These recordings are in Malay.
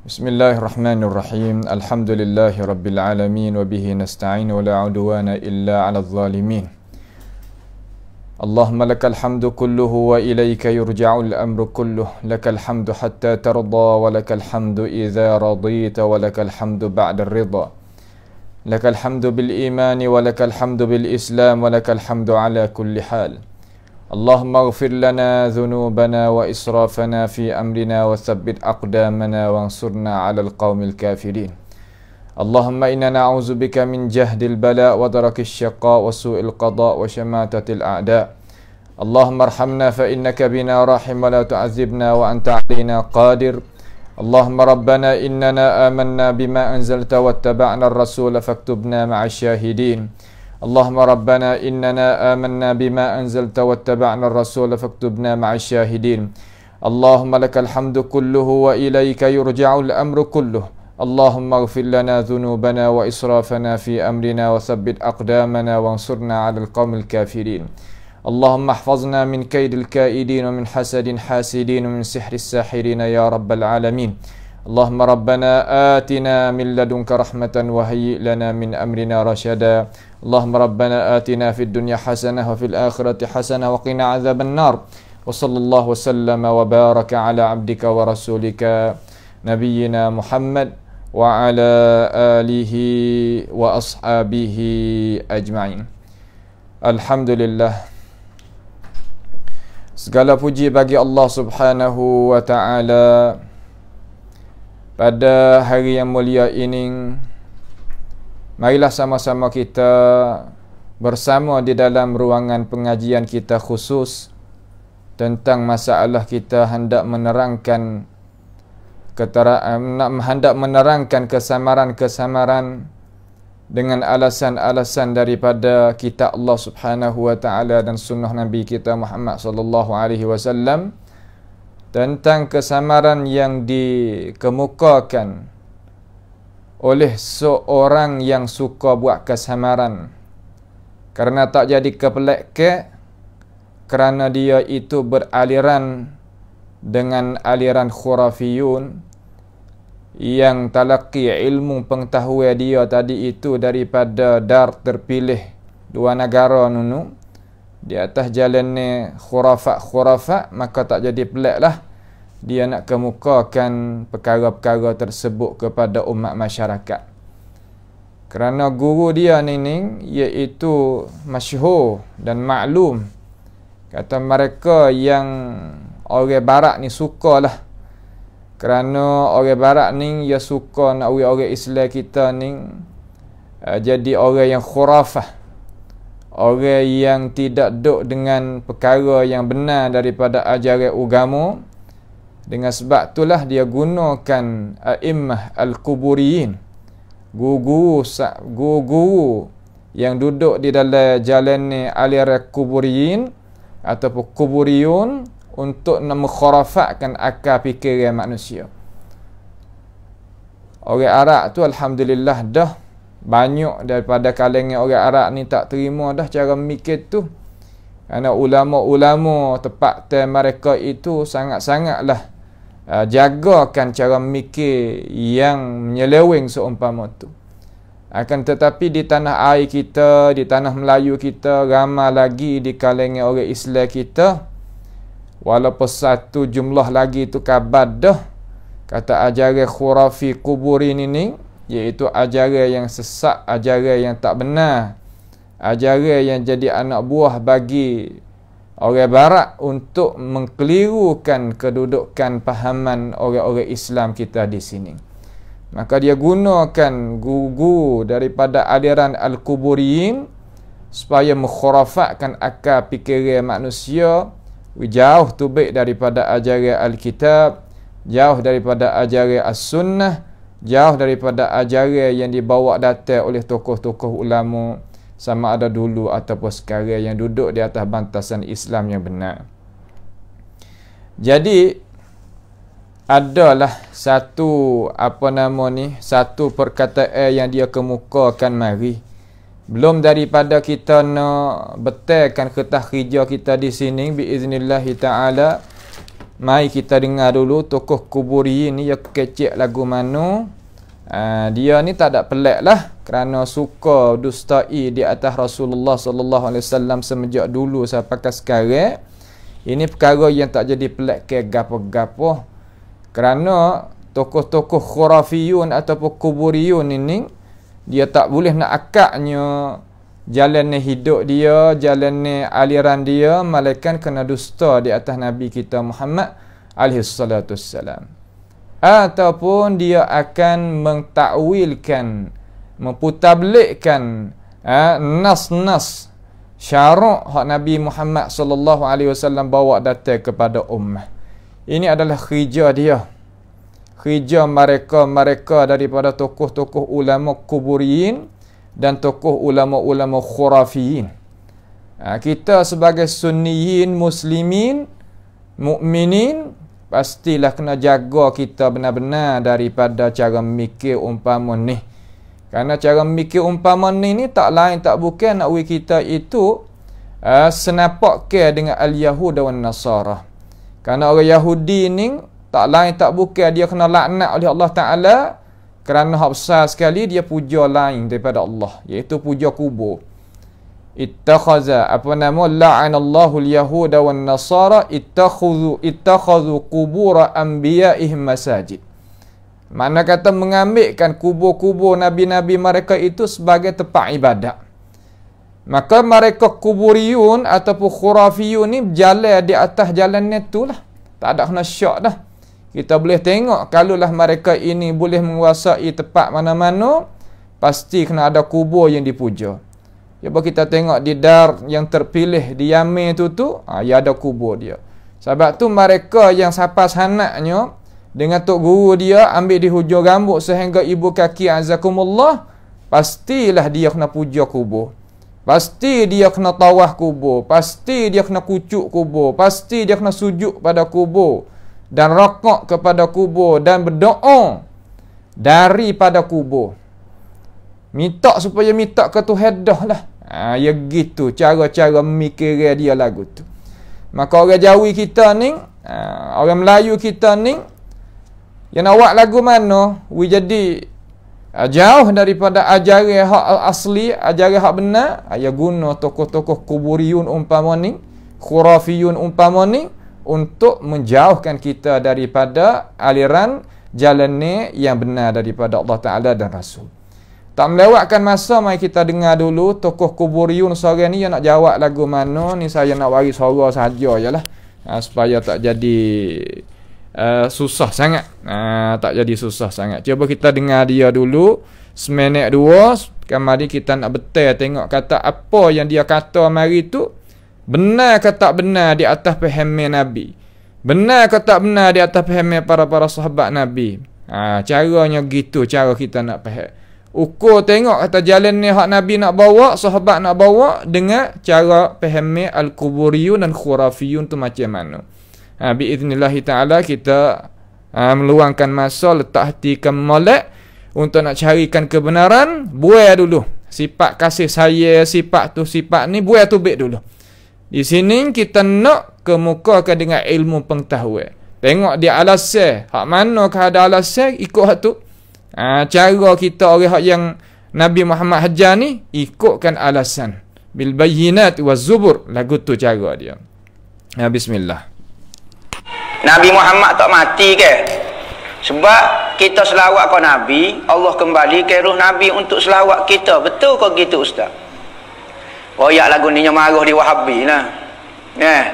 Bismillahirrahmanirrahim. Alhamdulillahi rabbil alamin wa bihi nasta'inu wa la 'udwana illa 'alal zalimin. Allahumma lakal hamdu kulluhu wa ilayka yurja'ul amru kulluhu. Lakal hamdu hatta tarda wa lakal hamdu idza radita wa lakal hamdu ba'da ar-ridha. Lakal hamdu bil iman wa lakal hamdu bil islam wa lakal hamdu 'ala kulli hal. اللهم اغفر لنا ذنوبنا وإسرافنا في أمرنا وثبت أقدامنا وانصرنا على القوم الكافرين اللهم إنا نعوذ بك من جهد البلاء ودرك الشقاء وسوء القضاء وشماتة الأعداء اللهم ارحمنا فإنك بنا راحم ولا تعذبنا وأنت علينا قادر اللهم ربنا إننا آمنا بما أنزلت واتبعنا الرسول فاكتبنا مع الشاهدين اللهم ربنا إننا آمنا بما أنزلت واتبعنا الرسول فاكتبنا مع الشاهدين اللهم لك الحمد كله وإليك يرجع الأمر كله اللهم اغفر لنا ذنوبنا وإسرافنا في أمرنا وثبت أقدامنا وانصرنا على القوم الكافرين اللهم احفظنا من كيد الكائدين ومن حسد حاسدين ومن سحر الساحرين يا رب العالمين اللهم ربنا آتنا من لدنك رحمة وهيئ لنا من أمرنا رشدا اللهم ربنا آتنا في الدنيا حسنة وفي الآخرة حسنة وقنا عذاب النار وصلى الله وسلم وبارك على عبدك ورسولك نبينا محمد وعلى آله وأصحابه أجمعين الحمد لله Segala puji bagi Allah Subhanahu wa taala. Pada hari yang mulia ini Marilah sama-sama kita bersama di dalam ruangan pengajian kita khusus tentang masalah kita hendak menerangkan ketara, nak hendak menerangkan kesamaran-kesamaran dengan alasan-alasan daripada kita Allah Subhanahu wa taala dan sunnah Nabi kita Muhammad sallallahu alaihi wasallam tentang kesamaran yang dikemukakan oleh seorang yang suka buat kesamaran kerana tak jadi kepelek ke kerana dia itu beraliran dengan aliran khurafiyun yang talaqi ilmu pengetahuan dia tadi itu daripada dar terpilih dua negara nunu di atas jalannya khurafat-khurafat maka tak jadi pelik lah dia nak kemukakan perkara-perkara tersebut kepada umat masyarakat. Kerana guru dia ni ni iaitu masyhur dan maklum kata mereka yang orang barat ni sukalah kerana orang barat ni ia suka nak we orang Islam kita ni uh, jadi orang yang khurafah orang yang tidak duk dengan perkara yang benar daripada ajaran agama dengan sebab itulah dia gunakan a'immah al-quburiyin. Guguru guguru yang duduk di dalam jalan ni aliran kuburiyin ataupun kuburiyun untuk mengkhurafatkan akal fikiran manusia. Orang Arab tu alhamdulillah dah banyak daripada kalangan orang Arab ni tak terima dah cara mikir tu. Kerana ulama-ulama tempat mereka itu sangat-sangatlah uh, jagakan cara mikir yang menyeleweng seumpama itu. Akan tetapi di tanah air kita, di tanah Melayu kita, ramai lagi di kalangan orang Islam kita. Walaupun satu jumlah lagi itu kabar dah. Kata ajaran khurafi kuburin ini, iaitu ajaran yang sesat, ajaran yang tak benar ajaran yang jadi anak buah bagi orang barat untuk mengkelirukan kedudukan pahaman orang-orang Islam kita di sini. Maka dia gunakan gugu daripada aliran Al-Kuburiyin supaya mengkhurafatkan akal fikiran manusia jauh tu baik daripada ajaran Al-Kitab, jauh daripada ajaran As-Sunnah, jauh daripada ajaran yang dibawa datang oleh tokoh-tokoh ulama' sama ada dulu ataupun sekarang yang duduk di atas bantasan Islam yang benar. Jadi adalah satu apa nama ni satu perkataan yang dia kemukakan mari belum daripada kita nak betulkan kertas kerja kita di sini biiznillah taala mai kita dengar dulu tokoh kuburi ni ya kecek lagu mana Ah, dia ni tak ada pelik lah kerana suka dustai di atas Rasulullah sallallahu alaihi wasallam semenjak dulu sampai ke sekarang. Ini perkara yang tak jadi pelik ke gapo-gapo. Kerana tokoh-tokoh khurafiyun ataupun kuburiyun ini dia tak boleh nak akaknya jalan hidup dia, jalan aliran dia, malaikat kena dusta di atas Nabi kita Muhammad alaihi salatu wassalam ataupun dia akan mentakwilkan memputablikkan ha, nas-nas syarak hak Nabi Muhammad sallallahu alaihi wasallam bawa datang kepada ummah. Ini adalah kerja dia. Kerja mereka-mereka daripada tokoh-tokoh ulama kuburiin dan tokoh ulama-ulama khurafiin. Ha, kita sebagai sunniin muslimin mukminin pastilah kena jaga kita benar-benar daripada cara mikir umpama ni. Karena cara mikir umpama ni ni tak lain tak bukan nak we kita itu uh, senapak ke dengan al-Yahud dan Nasara. Karena orang Yahudi ni tak lain tak bukan dia kena laknat oleh Allah Taala kerana hak besar sekali dia puja lain daripada Allah iaitu puja kubur ittakhaza apa nama la'anallahu al-yahuda wan-nasara ittakhuzu ittakhazu qubura anbiya'ihim masajid. Mana kata mengambilkan kubur-kubur nabi-nabi mereka itu sebagai tempat ibadat. Maka mereka kuburiyun ataupun khurafiyun ni jalan di atas jalan ni tu Tak ada kena syak dah. Kita boleh tengok kalaulah mereka ini boleh menguasai tempat mana-mana, pasti kena ada kubur yang dipuja. Ya bagi kita tengok di dar yang terpilih di Yamin tu tu, ha, ya ada kubur dia. Sebab tu mereka yang sapa sanaknya dengan tok guru dia ambil di hujung rambut sehingga ibu kaki azakumullah, pastilah dia kena puja kubur. Pasti dia kena tawah kubur, pasti dia kena kucuk kubur, pasti dia kena sujud pada kubur dan rakaat kepada kubur dan berdoa daripada kubur. Minta supaya minta ke tu lah. Ha, ya gitu cara-cara memikir dia lagu tu. Maka orang Jawi kita ni, ha, orang Melayu kita ni, yang awak lagu mana, we jadi ha, jauh daripada ajaran hak asli, ajaran hak benar, ha, ya guna tokoh-tokoh kuburiun umpama ni, khurafiyun umpama ni, untuk menjauhkan kita daripada aliran jalan ni yang benar daripada Allah Ta'ala dan Rasul. Tak melewatkan masa mai kita dengar dulu tokoh kubur Yun sore ni yang nak jawab lagu mana ni saya nak waris suara saja jelah. Ha, supaya tak jadi uh, susah sangat. Ha, tak jadi susah sangat. Cuba kita dengar dia dulu. Semenit dua. Kemari kita nak betul tengok kata apa yang dia kata mari tu. Benar ke tak benar di atas pahamnya Nabi. Benar ke tak benar di atas pahamnya para-para sahabat Nabi. Ha, caranya gitu cara kita nak pahamnya. Ukur tengok kata jalan ni hak Nabi nak bawa, sahabat nak bawa dengan cara pahami Al-Quburiyun dan Khurafiyun tu macam mana. Ha, Bi'idnillah ta'ala kita ha, meluangkan masa letak hati ke molek untuk nak carikan kebenaran, buai dulu. Sifat kasih saya, sifat tu, sifat ni, buai tu baik dulu. Di sini kita nak kemukakan dengan ilmu pengetahuan. Tengok dia alasnya. Hak mana ada alasnya, ikut hak tu. Ha, cara kita orang yang Nabi Muhammad hajar ni ikutkan alasan bil bayyinat wa zubur lagu tu cara dia. Ha, bismillah. Nabi Muhammad tak mati ke? Sebab kita selawat kau Nabi, Allah kembali ke ruh Nabi untuk selawat kita. Betul kau gitu ustaz? Royak lagu ni nya marah di Wahabi lah. Eh.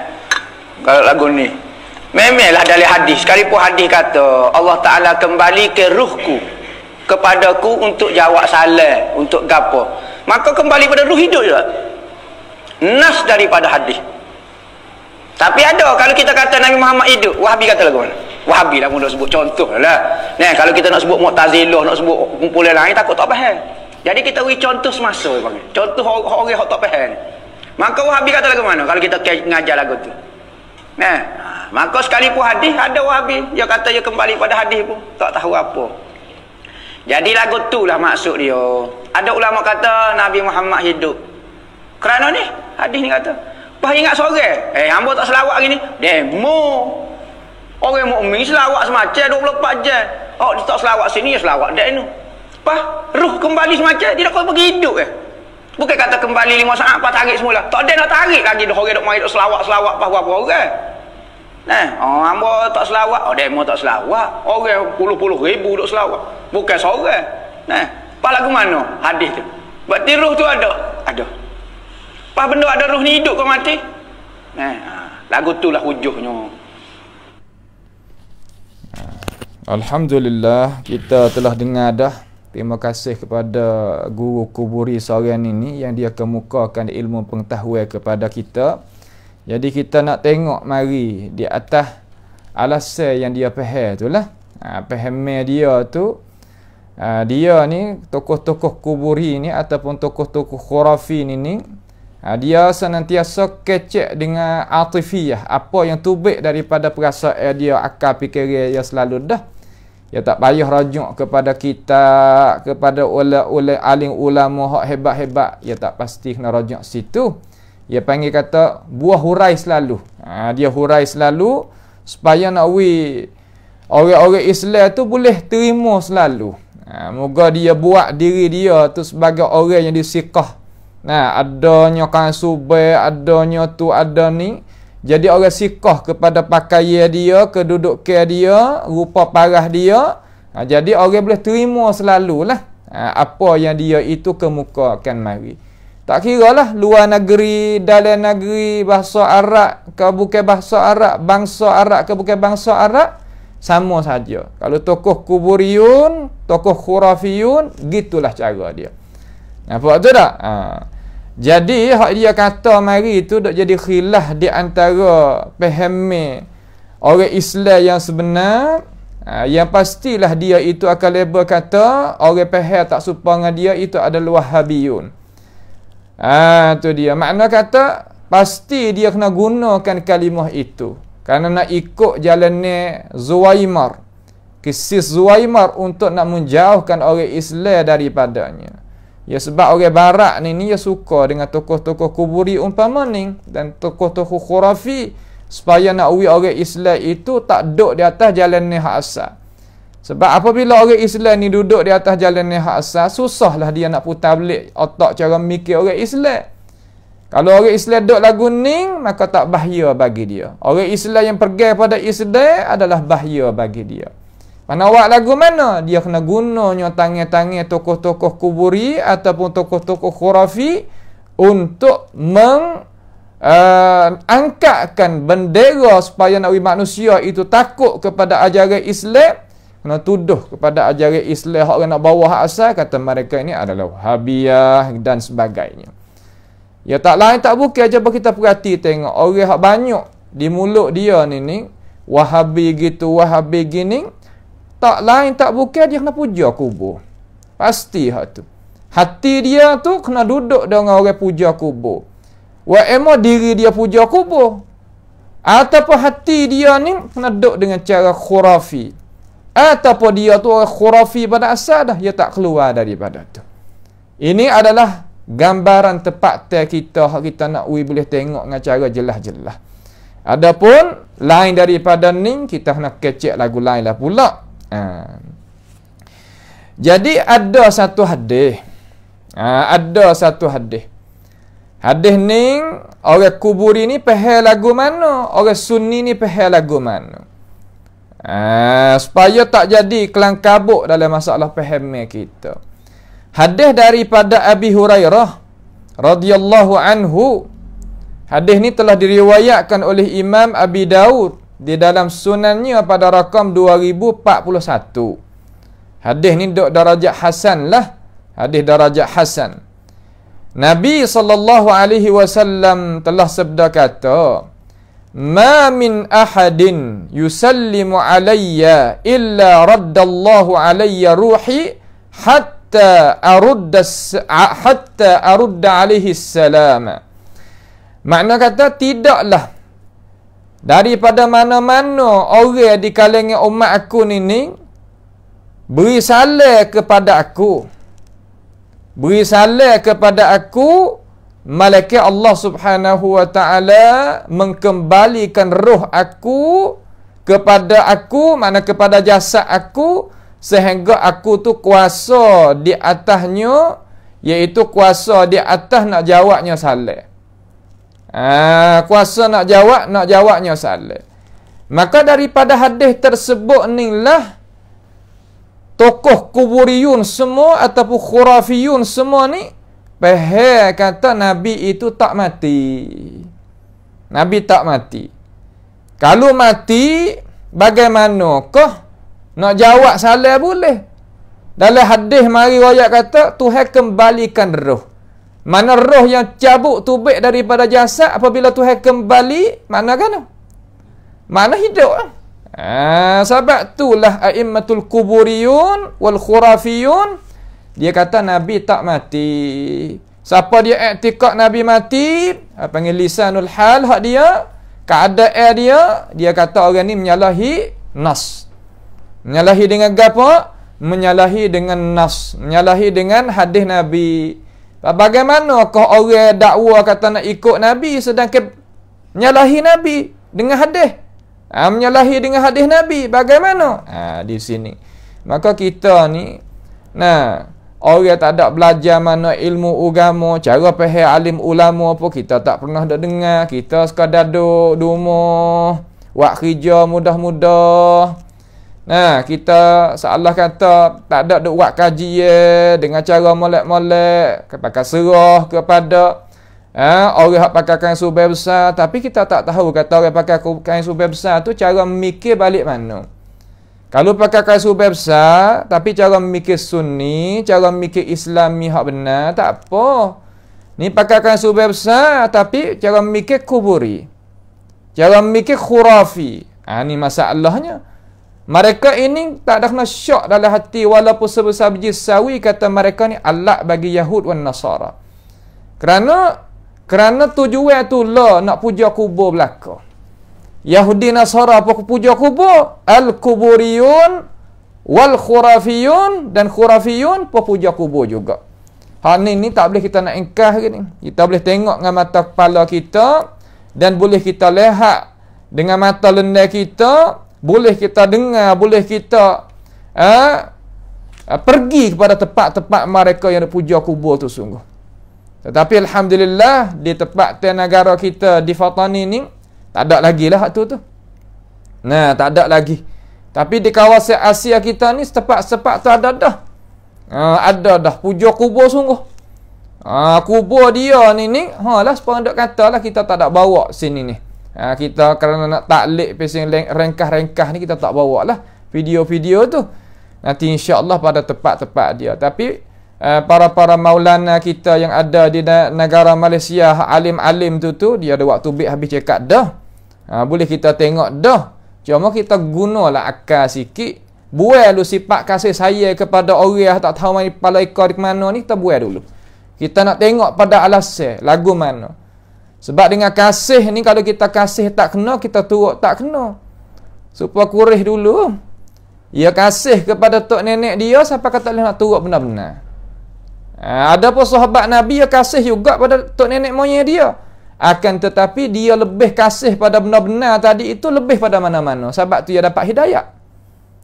Kalau lagu ni. Memelah dari hadis. Sekalipun hadis kata, Allah Ta'ala kembali ke ruhku kepadaku untuk jawab salah, untuk gapo maka kembali pada ruh hidup juga nas daripada hadis tapi ada kalau kita kata Nabi Muhammad hidup Wahabi kata lagu mana Wahabi lah mula sebut contoh lah nah, kalau kita nak sebut Muqtazilah nak sebut kumpulan lain takut tak faham jadi kita beri contoh semasa bang. contoh orang yang tak faham maka Wahabi kata lagu mana kalau kita ngajar lagu tu nah, maka sekalipun hadis ada Wahabi dia kata dia kembali pada hadis pun tak tahu apa jadi lagu tu lah maksud dia. Ada ulama kata Nabi Muhammad hidup. Kerana ni, hadis ni kata. Pah ingat sore. Eh, hamba tak selawak gini. Demo. Orang mu'min selawak semacam 24 jam. Oh, dia tak selawak sini, ya selawak Dah ni. Pah, ruh kembali semacam. Dia nak pergi hidup ke? Eh. Bukan kata kembali lima saat, pah tarik semula. Tak ada nak tarik lagi. Dia orang duk main duk selawak-selawak, pah buah-buah kan? Eh. Nah, eh, oh, hamba tak selawat. Oh, demo tak selawat. Orang puluh-puluh ribu duk selawat. Bukan seorang. Eh, apa lagu mana? Hadis tu. Berarti ruh tu ada. Ada. Apa benda ada ruh ni hidup ke mati? Eh, ha, lagu tu lah hujuhnya. Alhamdulillah kita telah dengar dah Terima kasih kepada guru kuburi seorang ini yang dia kemukakan ilmu pengetahuan kepada kita. Jadi kita nak tengok mari di atas alasan yang dia faham tu lah. Ha, Pahamnya dia tu, ha, dia ni tokoh-tokoh kuburi ni ataupun tokoh-tokoh khurafi ni ni, ha, dia senantiasa kecek dengan atifiyah. Apa yang tubik daripada perasaan dia akal fikiran dia selalu dah. Ya tak payah rajuk kepada kita, kepada ulama-ulama alim ulama hebat-hebat. Ya tak pasti kena rajuk situ. Dia panggil kata buah hurai selalu. Ha, dia hurai selalu supaya nak we orang-orang Islam tu boleh terima selalu. Ha, moga dia buat diri dia tu sebagai orang yang disikah. Nah, adanya kan subai, adanya tu ada ni. Jadi orang sikah kepada pakaian dia, kedudukan dia, rupa parah dia. Ha, jadi orang boleh terima selalulah ha, apa yang dia itu kemukakan mari. Tak kira lah luar negeri, dalam negeri, bahasa Arab ke bukan bahasa Arab, bangsa Arab ke bukan bangsa Arab, sama saja. Kalau tokoh kuburiyun, tokoh khurafiyun, gitulah cara dia. Nampak tu tak? Ha. Jadi, hak dia kata mari itu dok jadi khilah di antara pehemi orang Islam yang sebenar. Ha. yang pastilah dia itu akan label kata orang pehel tak supa dengan dia itu adalah wahabiyun. Ah ha, tu dia. Makna kata pasti dia kena gunakan kalimah itu. Karena nak ikut jalan ni Zuwaimar. Kisis Zuwaimar untuk nak menjauhkan orang Islam daripadanya. Ya sebab orang Barak ni ni ya suka dengan tokoh-tokoh kuburi umpama ni dan tokoh-tokoh khurafi supaya nak uwi orang Islam itu tak duduk di atas jalan ni hak sebab apabila orang Islam ni duduk di atas jalan yang hak asal, susahlah dia nak putar balik otak cara mikir orang Islam. Kalau orang Islam duduk lagu ning, maka tak bahaya bagi dia. Orang Islam yang pergi pada Islam adalah bahaya bagi dia. Mana awak lagu mana? Dia kena gunanya tangan-tangan tokoh-tokoh kuburi ataupun tokoh-tokoh khurafi untuk meng uh, angkatkan bendera supaya nak manusia itu takut kepada ajaran Islam kena tuduh kepada ajaran Islam hak nak bawa hak asal kata mereka ini adalah habiah dan sebagainya. Ya tak lain tak bukan aja apa kita perhati tengok orang hak banyak di mulut dia ni ni wahabi gitu wahabi gini tak lain tak bukan dia kena puja kubur. Pasti hak tu. Hati dia tu kena duduk dengan orang puja kubur. Wa emo diri dia puja kubur. Ataupun hati dia ni kena duduk dengan cara khurafi ataupun dia tu khurafi pada asal dah dia tak keluar daripada tu ini adalah gambaran tepat kita hak kita nak ui boleh tengok dengan cara jelah. jelas adapun lain daripada ni kita nak kecek lagu lain lah pula ha. jadi ada satu hadis ha, ada satu hadis hadis ni orang kubur ni pehel lagu mana orang sunni ni pehel lagu mana Ah, supaya tak jadi kelang kelangkabut dalam masalah pahamnya kita. Hadis daripada Abi Hurairah radhiyallahu anhu. Hadis ni telah diriwayatkan oleh Imam Abi Daud di dalam sunannya pada rakam 2041. Hadis ni dok darajat hasan lah. Hadis darajat hasan. Nabi sallallahu alaihi wasallam telah sabda kata, ma min ahadin yusallimu alayya illa raddallahu alayya ruhi hatta arudda hatta arudda alayhi salam makna kata tidaklah daripada mana-mana orang di kalangan umat aku ni ni beri salam kepada aku beri salam kepada aku malaikat Allah Subhanahu wa taala mengembalikan roh aku kepada aku mana kepada jasa aku sehingga aku tu kuasa di atasnya iaitu kuasa di atas nak jawabnya salat. Ha, ah kuasa nak jawab nak jawabnya salat. Maka daripada hadis tersebut lah tokoh kuburiyun semua ataupun khurafiyun semua ni Peher kata Nabi itu tak mati. Nabi tak mati. Kalau mati, bagaimana kau nak jawab salah boleh? Dalam hadis mari wayak kata, Tuhan kembalikan roh. Mana roh yang cabut tubik daripada jasad apabila Tuhan kembali, mana kan? Mana hidup? Ah, sebab itulah a'immatul kuburiyun wal khurafiyun dia kata Nabi tak mati. Siapa dia iktikad Nabi mati, panggil lisanul hal hak dia, keadaan dia, dia kata orang ni menyalahi nas. Menyalahi dengan apa? Menyalahi dengan nas. Menyalahi dengan hadis Nabi. Lah, bagaimana kau orang dakwa kata nak ikut Nabi sedangkan menyalahi Nabi dengan hadis? Ha, menyalahi dengan hadis Nabi. Bagaimana? Ha, di sini. Maka kita ni, nah, Orang tak ada belajar mana ilmu agama, cara pahal alim ulama apa kita tak pernah dah dengar. Kita sekadar duduk di rumah, kerja mudah-mudah. Nah, kita salah kata tak ada duk buat kaji dengan cara molek-molek, pakai serah kepada Ah, ha, orang hak pakai kain subai besar tapi kita tak tahu kata orang pakai kain subai besar tu cara mikir balik mana. Kalau pakai kasut besar tapi cara memikir sunni, cara memikir islami hak benar, tak apa. Ni pakai kasut besar tapi cara memikir kuburi. Cara memikir khurafi. Ah ha, ni masalahnya. Mereka ini tak ada kena syok dalam hati walaupun sebesar biji sawi kata mereka ni alat bagi Yahud dan Nasara. Kerana kerana tujuan tu lah nak puja kubur belakang. Yahudi Nasara apa puja kubur? Al-Kuburiyun Wal-Khurafiyun Dan Khurafiyun apa puja kubur juga hal ni ni tak boleh kita nak ingkar ni. Kita boleh tengok dengan mata kepala kita dan boleh kita lihat dengan mata lendai kita, boleh kita dengar, boleh kita eh, eh pergi kepada tempat-tempat mereka yang puja kubur tu sungguh. Tetapi alhamdulillah di tempat negara kita di Fatani ni tak ada lagi lah hak tu tu. Nah, tak ada lagi. Tapi di kawasan Asia kita ni setepat-sepat tu ada dah. Ha, ada dah. Pujuh kubur sungguh. Ha, kubur dia ni ni. Ha lah sepanjang duk kata lah kita tak ada bawa sini ni. Ha, kita kerana nak taklik pasang rengkah-rengkah ni kita tak bawa lah video-video tu. Nanti insya Allah pada tepat-tepat dia. Tapi para-para uh, maulana kita yang ada di negara Malaysia alim-alim tu tu dia ada waktu bit habis cekak dah. Ha, boleh kita tengok dah. Cuma kita lah akal sikit. Buat dulu sifat kasih saya kepada orang yang tak tahu mana kepala ekor di mana ni. Kita buat dulu. Kita nak tengok pada alasnya. Lagu mana. Sebab dengan kasih ni kalau kita kasih tak kena, kita turut tak kena. Supaya kurih dulu. Ya kasih kepada tok nenek dia siapa kata boleh nak turut benar-benar. Ha, ada pun sahabat Nabi ya kasih juga pada tok nenek moyang dia akan tetapi dia lebih kasih pada benar-benar tadi itu lebih pada mana-mana sebab tu dia dapat hidayah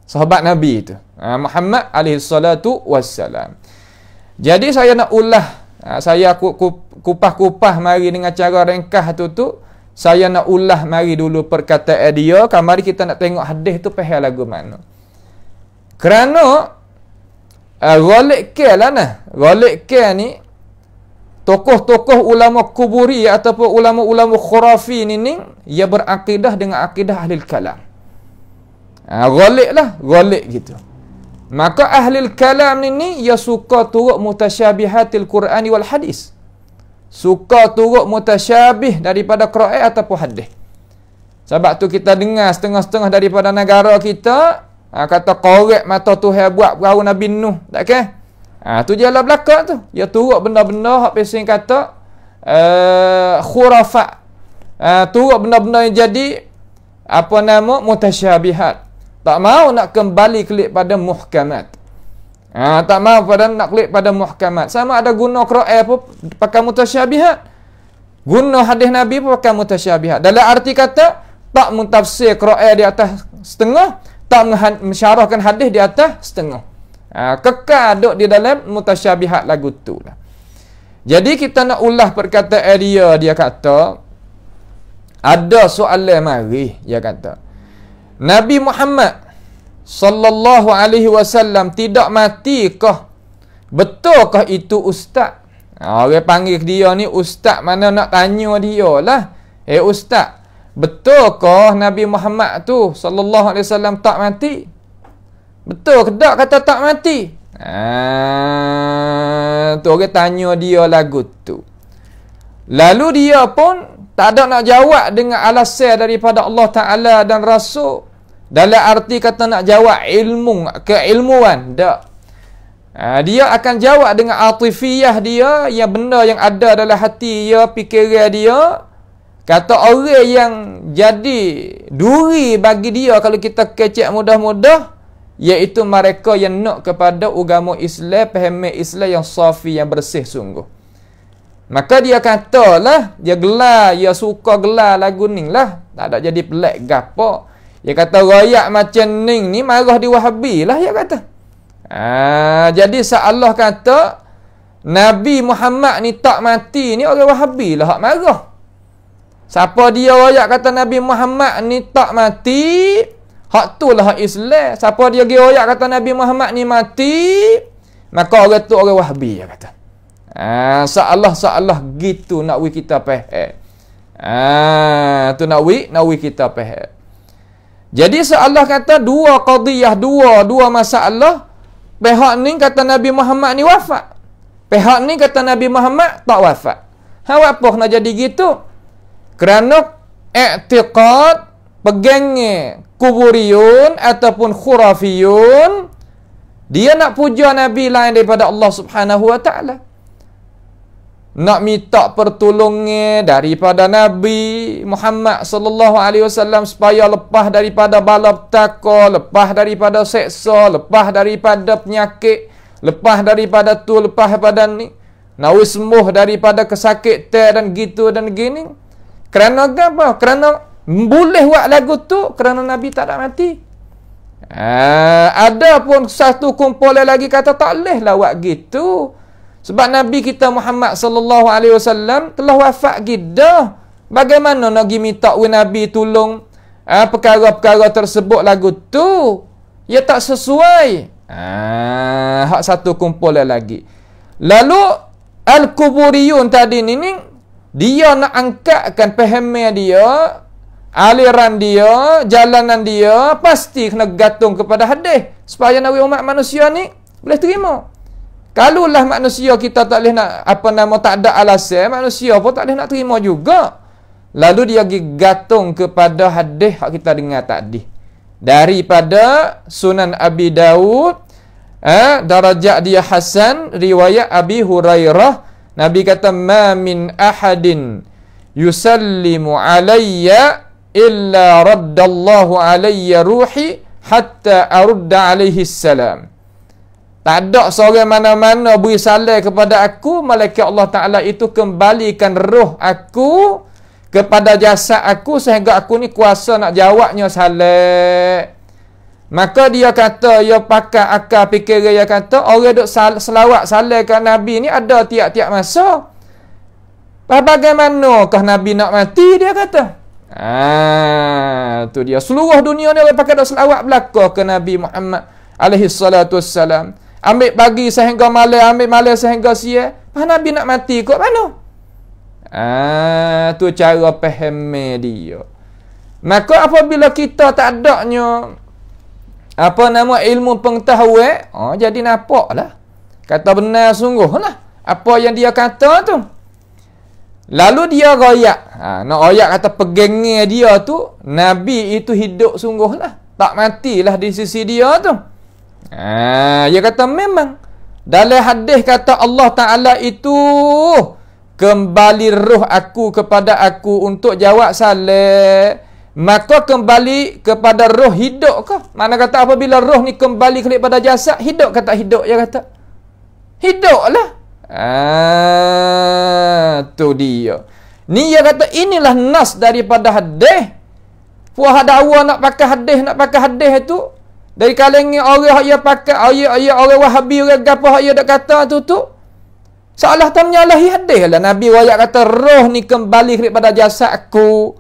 sahabat nabi itu ha, Muhammad alaihi salatu wassalam jadi saya nak ulah ha, saya kupah-kupah mari dengan cara ringkas tu tu saya nak ulah mari dulu perkataan dia kemari kan, kita nak tengok hadis tu pahal lagu mana kerana uh, ha, golek ke lah nah golek ke ni tokoh-tokoh ulama kuburi ataupun ulama-ulama khurafi ni ni ia berakidah dengan akidah ahli kalam ha, golek lah golek gitu maka ahli kalam ni ni ia suka turut mutasyabihatil qur'ani wal hadis suka turut mutasyabih daripada qur'an ataupun hadis sebab tu kita dengar setengah-setengah daripada negara kita ha, kata korek mata tu buat berawa Nabi Nuh tak kira Ha, tu je lah belakang tu. ya turut benda-benda hak pesing kata uh, khurafat. Ha, turut benda-benda yang jadi apa nama mutasyabihat. Tak mau nak kembali klik pada muhkamat. Ha, tak mau pada nak klik pada muhkamat. Sama ada guna Quran pun pakai mutasyabihat. Guna hadis Nabi pun pakai mutasyabihat. Dalam arti kata tak mentafsir Quran di atas setengah, tak mensyarahkan hadis di atas setengah. Ha, kekal duduk di dalam mutasyabihat lagu tu lah. Jadi kita nak ulah perkataan dia, dia kata, ada soalan mari, dia kata. Nabi Muhammad sallallahu alaihi wasallam tidak mati kah? Betul kah itu ustaz? Ha, orang panggil dia ni ustaz mana nak tanya dia lah. Eh ustaz, betul kah Nabi Muhammad tu sallallahu alaihi wasallam tak mati? Betul ke tak kata tak mati? Ah, tu orang tanya dia lagu tu. Lalu dia pun tak ada nak jawab dengan alasan daripada Allah Ta'ala dan Rasul. Dalam arti kata nak jawab ilmu, keilmuan. Tak. Ha, dia akan jawab dengan atifiyah dia yang benda yang ada dalam hati dia, fikiran dia. Kata orang yang jadi duri bagi dia kalau kita kecek mudah-mudah iaitu mereka yang nak kepada agama Islam, pemahaman Islam yang safi yang bersih sungguh. Maka dia kata lah, dia gelar, dia suka gelar lagu ni lah. Tak ada jadi pelik gapo. Dia kata rakyat macam ni ni marah di Wahabi lah dia kata. Ah, jadi Allah kata Nabi Muhammad ni tak mati ni orang Wahabi lah hak marah. Siapa dia rakyat kata Nabi Muhammad ni tak mati, Hak tu lah hak Islam. Siapa dia pergi royak kata Nabi Muhammad ni mati, maka orang tu orang Wahbi dia kata. Ah, ha, Sa'allah, Sa'allah, gitu nak wik kita peh. Ah, tu nak wik, nak wik kita peh. Ha. Jadi Sa'allah kata dua qadiyah, dua, dua masalah. Pihak ni kata Nabi Muhammad ni wafak. Pihak ni kata Nabi Muhammad tak wafak. Ha, apa nak jadi gitu? Kerana iktiqat pegangnya kuburiyun ataupun khurafiyun dia nak puja nabi lain daripada Allah Subhanahu wa taala nak minta pertolongan daripada Nabi Muhammad sallallahu alaihi wasallam supaya lepas daripada bala petaka, lepas daripada seksa, lepas daripada penyakit, lepas daripada tu, lepas daripada ni. Nak sembuh daripada kesakitan dan gitu dan gini. Kerana apa? Kerana boleh buat lagu tu kerana Nabi tak nak mati. Ha, ada pun satu kumpulan lagi kata tak boleh lah buat gitu. Sebab Nabi kita Muhammad sallallahu alaihi wasallam telah wafat gida. Bagaimana nak pergi minta Nabi tolong ha, perkara-perkara tersebut lagu tu? Ya tak sesuai. Ha, hak satu kumpulan lagi. Lalu Al-Kuburiyun tadi ni, ni dia nak angkatkan pemahaman dia aliran dia, jalanan dia pasti kena gantung kepada hadis supaya nabi umat manusia ni boleh terima. Kalulah manusia kita tak boleh nak apa nama tak ada alasan, manusia pun tak boleh nak terima juga. Lalu dia pergi gantung kepada hadis yang kita dengar tadi. Daripada Sunan Abi Dawud, eh, darajat dia Hasan, riwayat Abi Hurairah. Nabi kata, Ma min ahadin yusallimu alaiya illa Allah, alayya ruhi hatta arudda alaihi salam. Tak ada seorang mana-mana beri salam kepada aku, malaikat Allah Ta'ala itu kembalikan roh aku kepada jasa aku sehingga aku ni kuasa nak jawabnya salam. Maka dia kata, dia pakai akal fikir dia kata, orang duk sal selawat salam ke Nabi ni ada tiap-tiap masa. Bagaimana kah Nabi nak mati dia kata? Ah, tu dia. Seluruh dunia ni orang pakai selawat belaka ke Nabi Muhammad alaihi salatu wassalam. Ambil pagi sehingga malam, ambil malam sehingga siang. Pas Nabi nak mati kok mana? Ah, tu cara pahami dia. Maka apabila kita tak ada apa nama ilmu pengetahuan, oh, jadi napaklah. Kata benar sungguh lah. Apa yang dia kata tu? Lalu dia royak. Ha, nak royak kata pegengi dia tu, Nabi itu hidup sungguh lah. Tak matilah di sisi dia tu. Ha, dia kata memang. Dalam hadis kata Allah Ta'ala itu, kembali roh aku kepada aku untuk jawab salat. Maka kembali kepada roh hidup kau. Mana kata apabila roh ni kembali kepada jasad, hidup kata hidup, dia kata. Hiduplah. lah. Ah, tu dia. Ni dia kata inilah nas daripada hadis. Puah ada awak nak pakai hadis, nak pakai hadis itu. Dari kalengi orang yang pakai ayat ayat orang Wahabi orang apa yang dak kata tu tu. Salah tak menyalahi hadis lah. Nabi wayak kata roh ni kembali kepada jasad aku.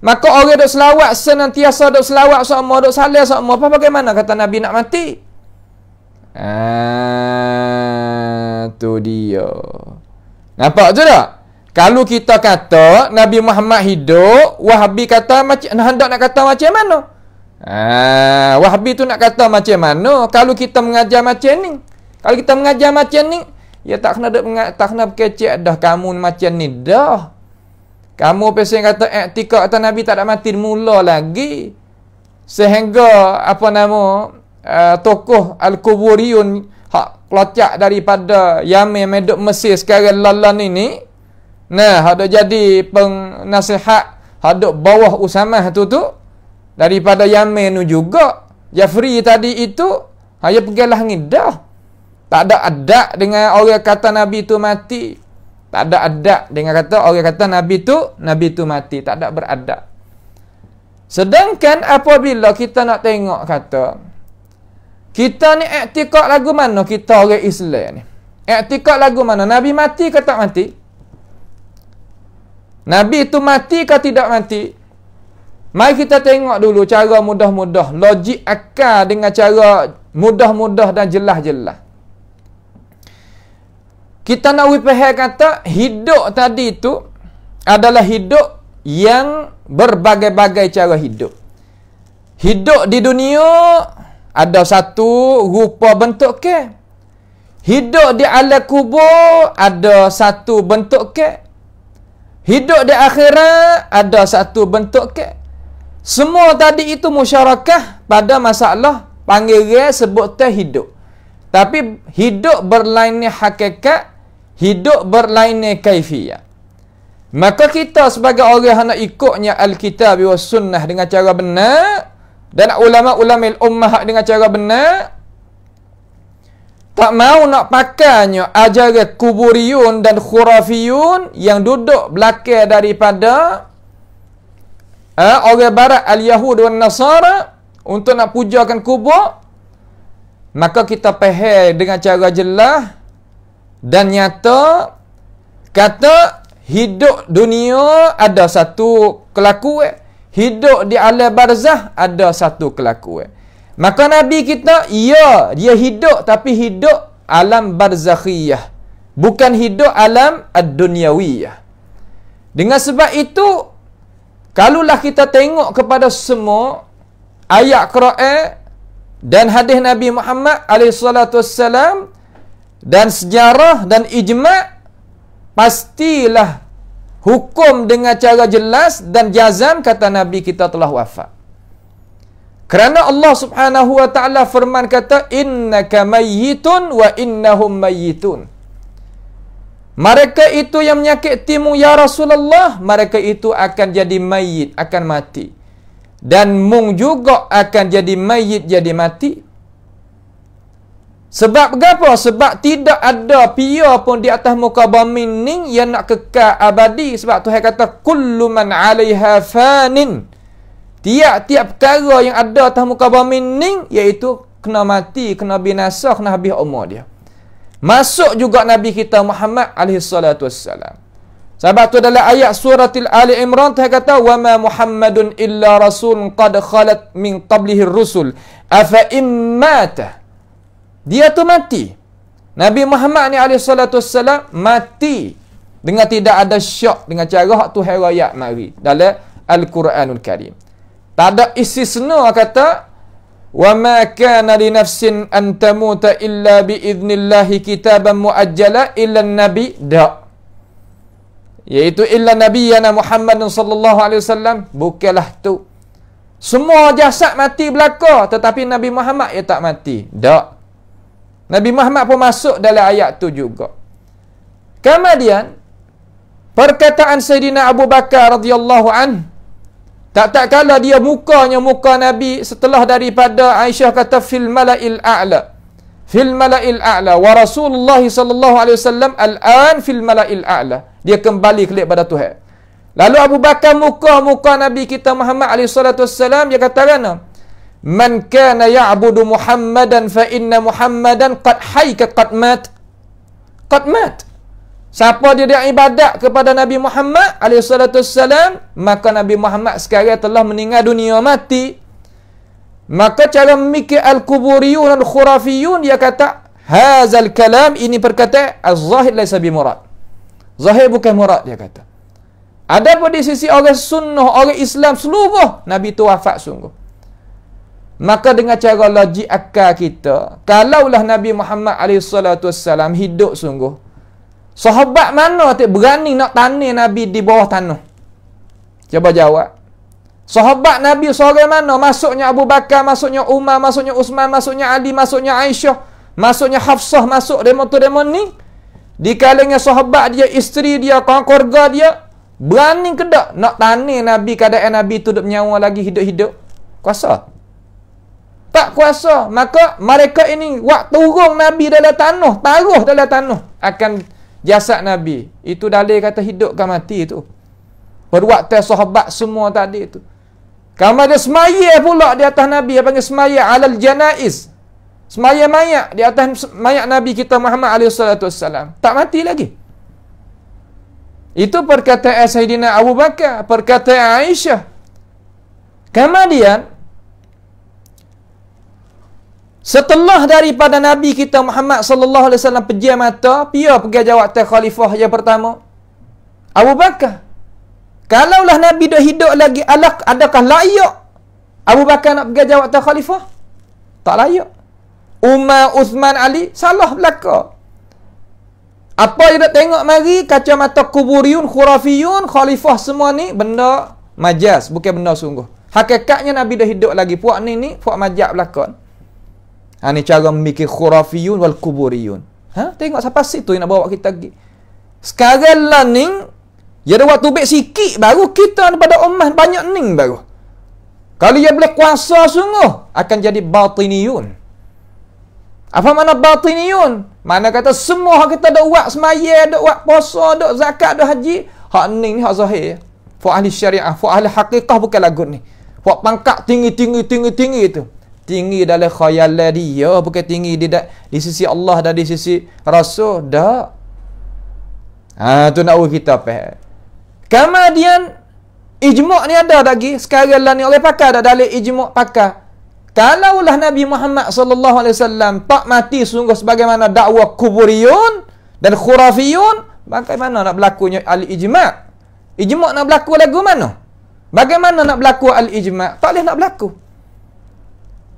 Maka orang dak selawat senantiasa dak selawat sama dak salah sama apa bagaimana kata Nabi nak mati? Ah, tu dia. Nampak tu tak? Kalau kita kata Nabi Muhammad hidup, Wahabi kata macam hendak nak kata macam mana? Ah, Wahabi tu nak kata macam mana kalau kita mengajar macam ni? Kalau kita mengajar macam ni, ya tak kena dek tak kena kecek dah kamu macam ni dah. Kamu pesen kata etika eh, atau Nabi tak ada mati mula lagi. Sehingga apa nama uh, tokoh Al-Kuburiun hak kelacak daripada Yamin Medok Mesir sekarang lalan ini nah ada jadi pengnasihat ada bawah Usamah tu tu daripada Yamin tu juga Jafri tadi itu hanya pergilah ngidah tak ada adat dengan orang kata Nabi tu mati tak ada adat dengan kata orang kata Nabi tu Nabi tu mati tak ada beradat sedangkan apabila kita nak tengok kata kita ni iktikad lagu mana kita orang Islam ni? Iktikad lagu mana? Nabi mati ke tak mati? Nabi tu mati ke tidak mati? Mari kita tengok dulu cara mudah-mudah. Logik akal dengan cara mudah-mudah dan jelas-jelas. Kita nak wipahai kata hidup tadi tu adalah hidup yang berbagai-bagai cara hidup. Hidup di dunia ada satu rupa bentuk ke hidup di alam kubur ada satu bentuk ke hidup di akhirat ada satu bentuk ke semua tadi itu musyarakah pada masalah panggil sebut teh hidup tapi hidup berlainnya hakikat hidup berlainnya kaifiyah maka kita sebagai orang yang nak ikutnya alkitab wa sunnah dengan cara benar dan ulama-ulama ummah dengan cara benar tak mau nak pakainya ajaran kuburiyun dan khurafiyun yang duduk belakang daripada eh, orang barat al-Yahud dan Nasara untuk nak pujakan kubur maka kita faham dengan cara jelas dan nyata kata hidup dunia ada satu kelakuan eh hidup di alam barzah ada satu kelakuan. Maka Nabi kita, ya, dia hidup tapi hidup alam barzakhiyah. Bukan hidup alam ad-dunyawiyah. Dengan sebab itu, kalaulah kita tengok kepada semua ayat Quran dan hadis Nabi Muhammad alaihissalatu dan sejarah dan ijma' pastilah Hukum dengan cara jelas dan jazam kata Nabi kita telah wafat. Kerana Allah subhanahu wa ta'ala firman kata, Innaka mayyitun wa innahum mayyitun. Mereka itu yang menyakit timu ya Rasulullah, mereka itu akan jadi mayit, akan mati. Dan mung juga akan jadi mayit, jadi mati. Sebab apa? Sebab tidak ada pia pun di atas muka bumi ni yang nak kekal abadi. Sebab Tuhan kata, Kullu man alaiha fanin. Tiap-tiap perkara yang ada atas muka bumi ni, iaitu kena mati, kena binasa, kena habis umur dia. Masuk juga Nabi kita Muhammad alaihissalatu wassalam. Sebab tu dalam ayat surah Al-Ali Imran Tuhan kata wama Muhammadun illa rasul qad khalat min qablihi ar-rusul afa in mata dia tu mati. Nabi Muhammad ni alaihi salatu wasallam mati dengan tidak ada syak dengan cara hak tu herayat mari dalam Al-Quranul Karim. Tak ada istisna kata wa ma kana li nafsin an tamuta illa bi idznillah kitaban muajjala illa nabi da. Yaitu illa nabi yana Muhammad sallallahu alaihi wasallam bukalah tu. Semua jasad mati belaka tetapi Nabi Muhammad ia tak mati. Tak. Nabi Muhammad pun masuk dalam ayat tu juga. Kemudian perkataan Sayyidina Abu Bakar radhiyallahu an tak tak kala dia mukanya muka Nabi setelah daripada Aisyah kata fil mala'il a'la. Fil mala'il a'la wa Rasulullah sallallahu alaihi wasallam al-an fil mala'il a'la. Dia kembali kelik pada Tuhan. Lalu Abu Bakar muka-muka Nabi kita Muhammad alaihi salatu wasallam dia kata kenapa? Man kana ya'budu Muhammadan fa inna Muhammadan qad hayka qad mat. Qad mat. Siapa dia yang ibadat kepada Nabi Muhammad alaihi salatu maka Nabi Muhammad sekarang telah meninggal dunia mati. Maka cara mikir al-kuburiyun al-khurafiyun dia kata hazal kalam ini berkata az-zahir laysa bi murad. Zahir bukan murad dia kata. Adapun di sisi orang sunnah, orang Islam seluruh Nabi itu wafat sungguh. Maka dengan cara logik akal kita, kalaulah Nabi Muhammad alaihi salatu wasallam hidup sungguh, sahabat mana tak berani nak tanya Nabi di bawah tanah? Cuba jawab. Sahabat Nabi seorang mana? Masuknya Abu Bakar, masuknya Umar, masuknya Uthman, masuknya Ali, masuknya Aisyah, masuknya Hafsah, masuk demo tu demo ni. Di kalangan sahabat dia, isteri dia, kawan keluarga dia, berani ke tak nak tanya Nabi keadaan Nabi tu duduk nyawa lagi hidup-hidup? Kuasa tak kuasa maka mereka ini waktu turun nabi dalam tanah taruh dalam tanah akan jasad nabi itu dalil kata hidup ke kan mati itu berwaktu sahabat semua tadi itu kamu ada semaya pula di atas nabi yang panggil semaya alal janaiz semaya mayat di atas mayat nabi kita Muhammad alaihi salatu wasallam tak mati lagi itu perkataan Sayyidina Abu Bakar, perkataan Aisyah. Kemudian, Setengah daripada Nabi kita Muhammad sallallahu alaihi wasallam pejam mata, pia pegang jawatan khalifah yang pertama. Abu Bakar. Kalaulah Nabi dah hidup lagi, alak adakah layak Abu Bakar nak pegang jawatan khalifah? Tak layak. Umar Uthman Ali salah belaka. Apa yang nak tengok mari, mata kuburiun, khurafiyun, khalifah semua ni, benda majas, bukan benda sungguh. Hakikatnya Nabi dah hidup lagi. Puak ni ni, puak majak belakang. Ha, ni cara memikir khurafiyun wal kuburiyun. Ha, tengok siapa situ yang nak bawa kita pergi. Sekarang lah ni, ya ada waktu baik sikit baru kita daripada umat banyak ni baru. Kalau dia boleh kuasa sungguh, akan jadi batiniyun. Apa mana batiniyun? Mana kata semua hak kita ada uat semaya, ada uat puasa, ada zakat, ada haji. Hak ni ni hak zahir. Fu ahli syariah, fu ahli hakikah bukan lagu ni. Fu pangkat tinggi-tinggi-tinggi-tinggi tu tinggi dalam khayalan dia ya, bukan tinggi di di sisi Allah dan di sisi rasul dah, ha tu nak kita pe eh. kemudian ijmak ni ada lagi sekarang lah ni oleh pakar dak dalil ijmak pakar kalaulah Nabi Muhammad sallallahu alaihi wasallam tak mati sungguh sebagaimana dakwa kuburiyun dan khurafiyun bagaimana nak berlakunya al ijmak ijmak nak berlaku lagu mana bagaimana nak berlaku al ijmak tak boleh nak berlaku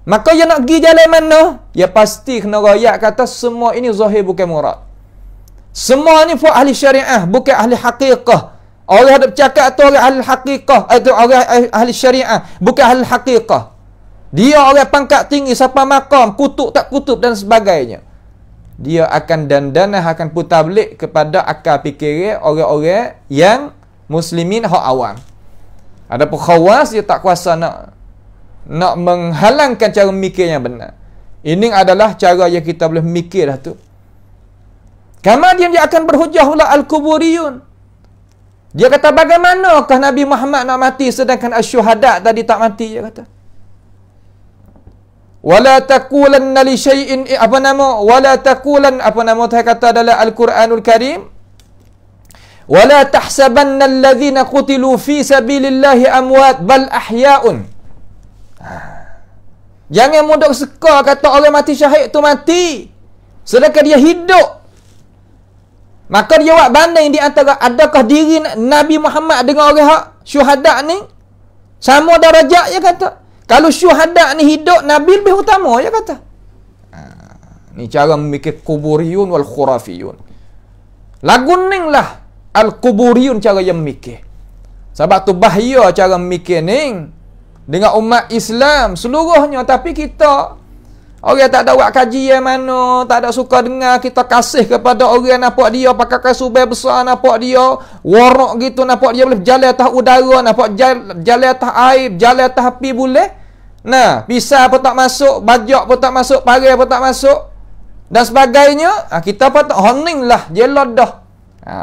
Maka dia nak pergi jalan mana? Ya pasti kena rakyat kata semua ini zahir bukan murad. Semua ni buat ahli syariah, bukan ahli hakikah. Orang ada bercakap tu orang ahli hakikah, itu eh, orang ahli syariah, bukan ahli hakikah. Dia orang pangkat tinggi, siapa makam, kutuk tak kutub dan sebagainya. Dia akan dandana, akan putablik kepada akal fikir orang-orang yang muslimin hak awam. Ada pun khawas, dia tak kuasa nak nak menghalangkan cara mikir yang benar. Ini adalah cara yang kita boleh mikir lah tu. Kama dia akan berhujah pula Al-Kuburiyun. Dia kata bagaimanakah Nabi Muhammad nak mati sedangkan ash asyuhada tadi tak mati dia kata. Wala taqulanna li shay'in eh, apa nama wala taqulan apa nama dia kata dalam Al-Quranul Karim wala tahsabanna alladhina qutilu fi sabilillahi amwat bal ahya'un Ha. Jangan mudah suka kata orang mati syahid tu mati. Sedangkan dia hidup. Maka dia buat banding di antara adakah diri Nabi Muhammad dengan orang hak syuhadat ni? Sama darajat, dia kata. Kalau syuhadat ni hidup, Nabi lebih utama, dia kata. Ha. Ni cara memikir kuburiyun wal khurafiyun. Laguning lah al-kuburiyun cara yang memikir. Sebab tu bahaya cara memikir ni dengan umat Islam seluruhnya tapi kita orang tak ada buat kajian mana tak ada suka dengar kita kasih kepada orang nampak dia pakai kasubai besar nampak dia warok gitu nampak dia boleh jalan atas udara nampak jalan atas air jalan atas api boleh nah pisah pun tak masuk bajak pun tak masuk parah pun tak masuk dan sebagainya ah, kita pun tak honing lah jelah dah ha.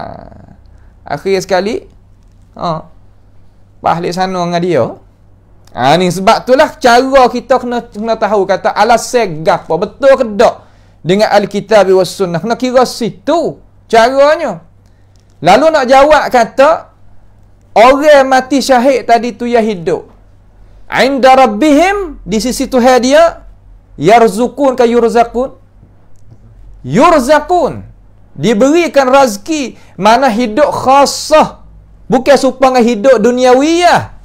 akhir sekali ha. pahlik sana dengan dia Ha ni sebab itulah cara kita kena kena tahu kata alasan gapo betul ke tak dengan al-kitab was sunnah. Kena kira situ caranya. Lalu nak jawab kata orang mati syahid tadi tu yang hidup. Inda rabbihim di sisi Tuhan dia yarzukun ka yurzakun. Yurzakun diberikan rezeki mana hidup khasah bukan supaya hidup duniawiyah. Ya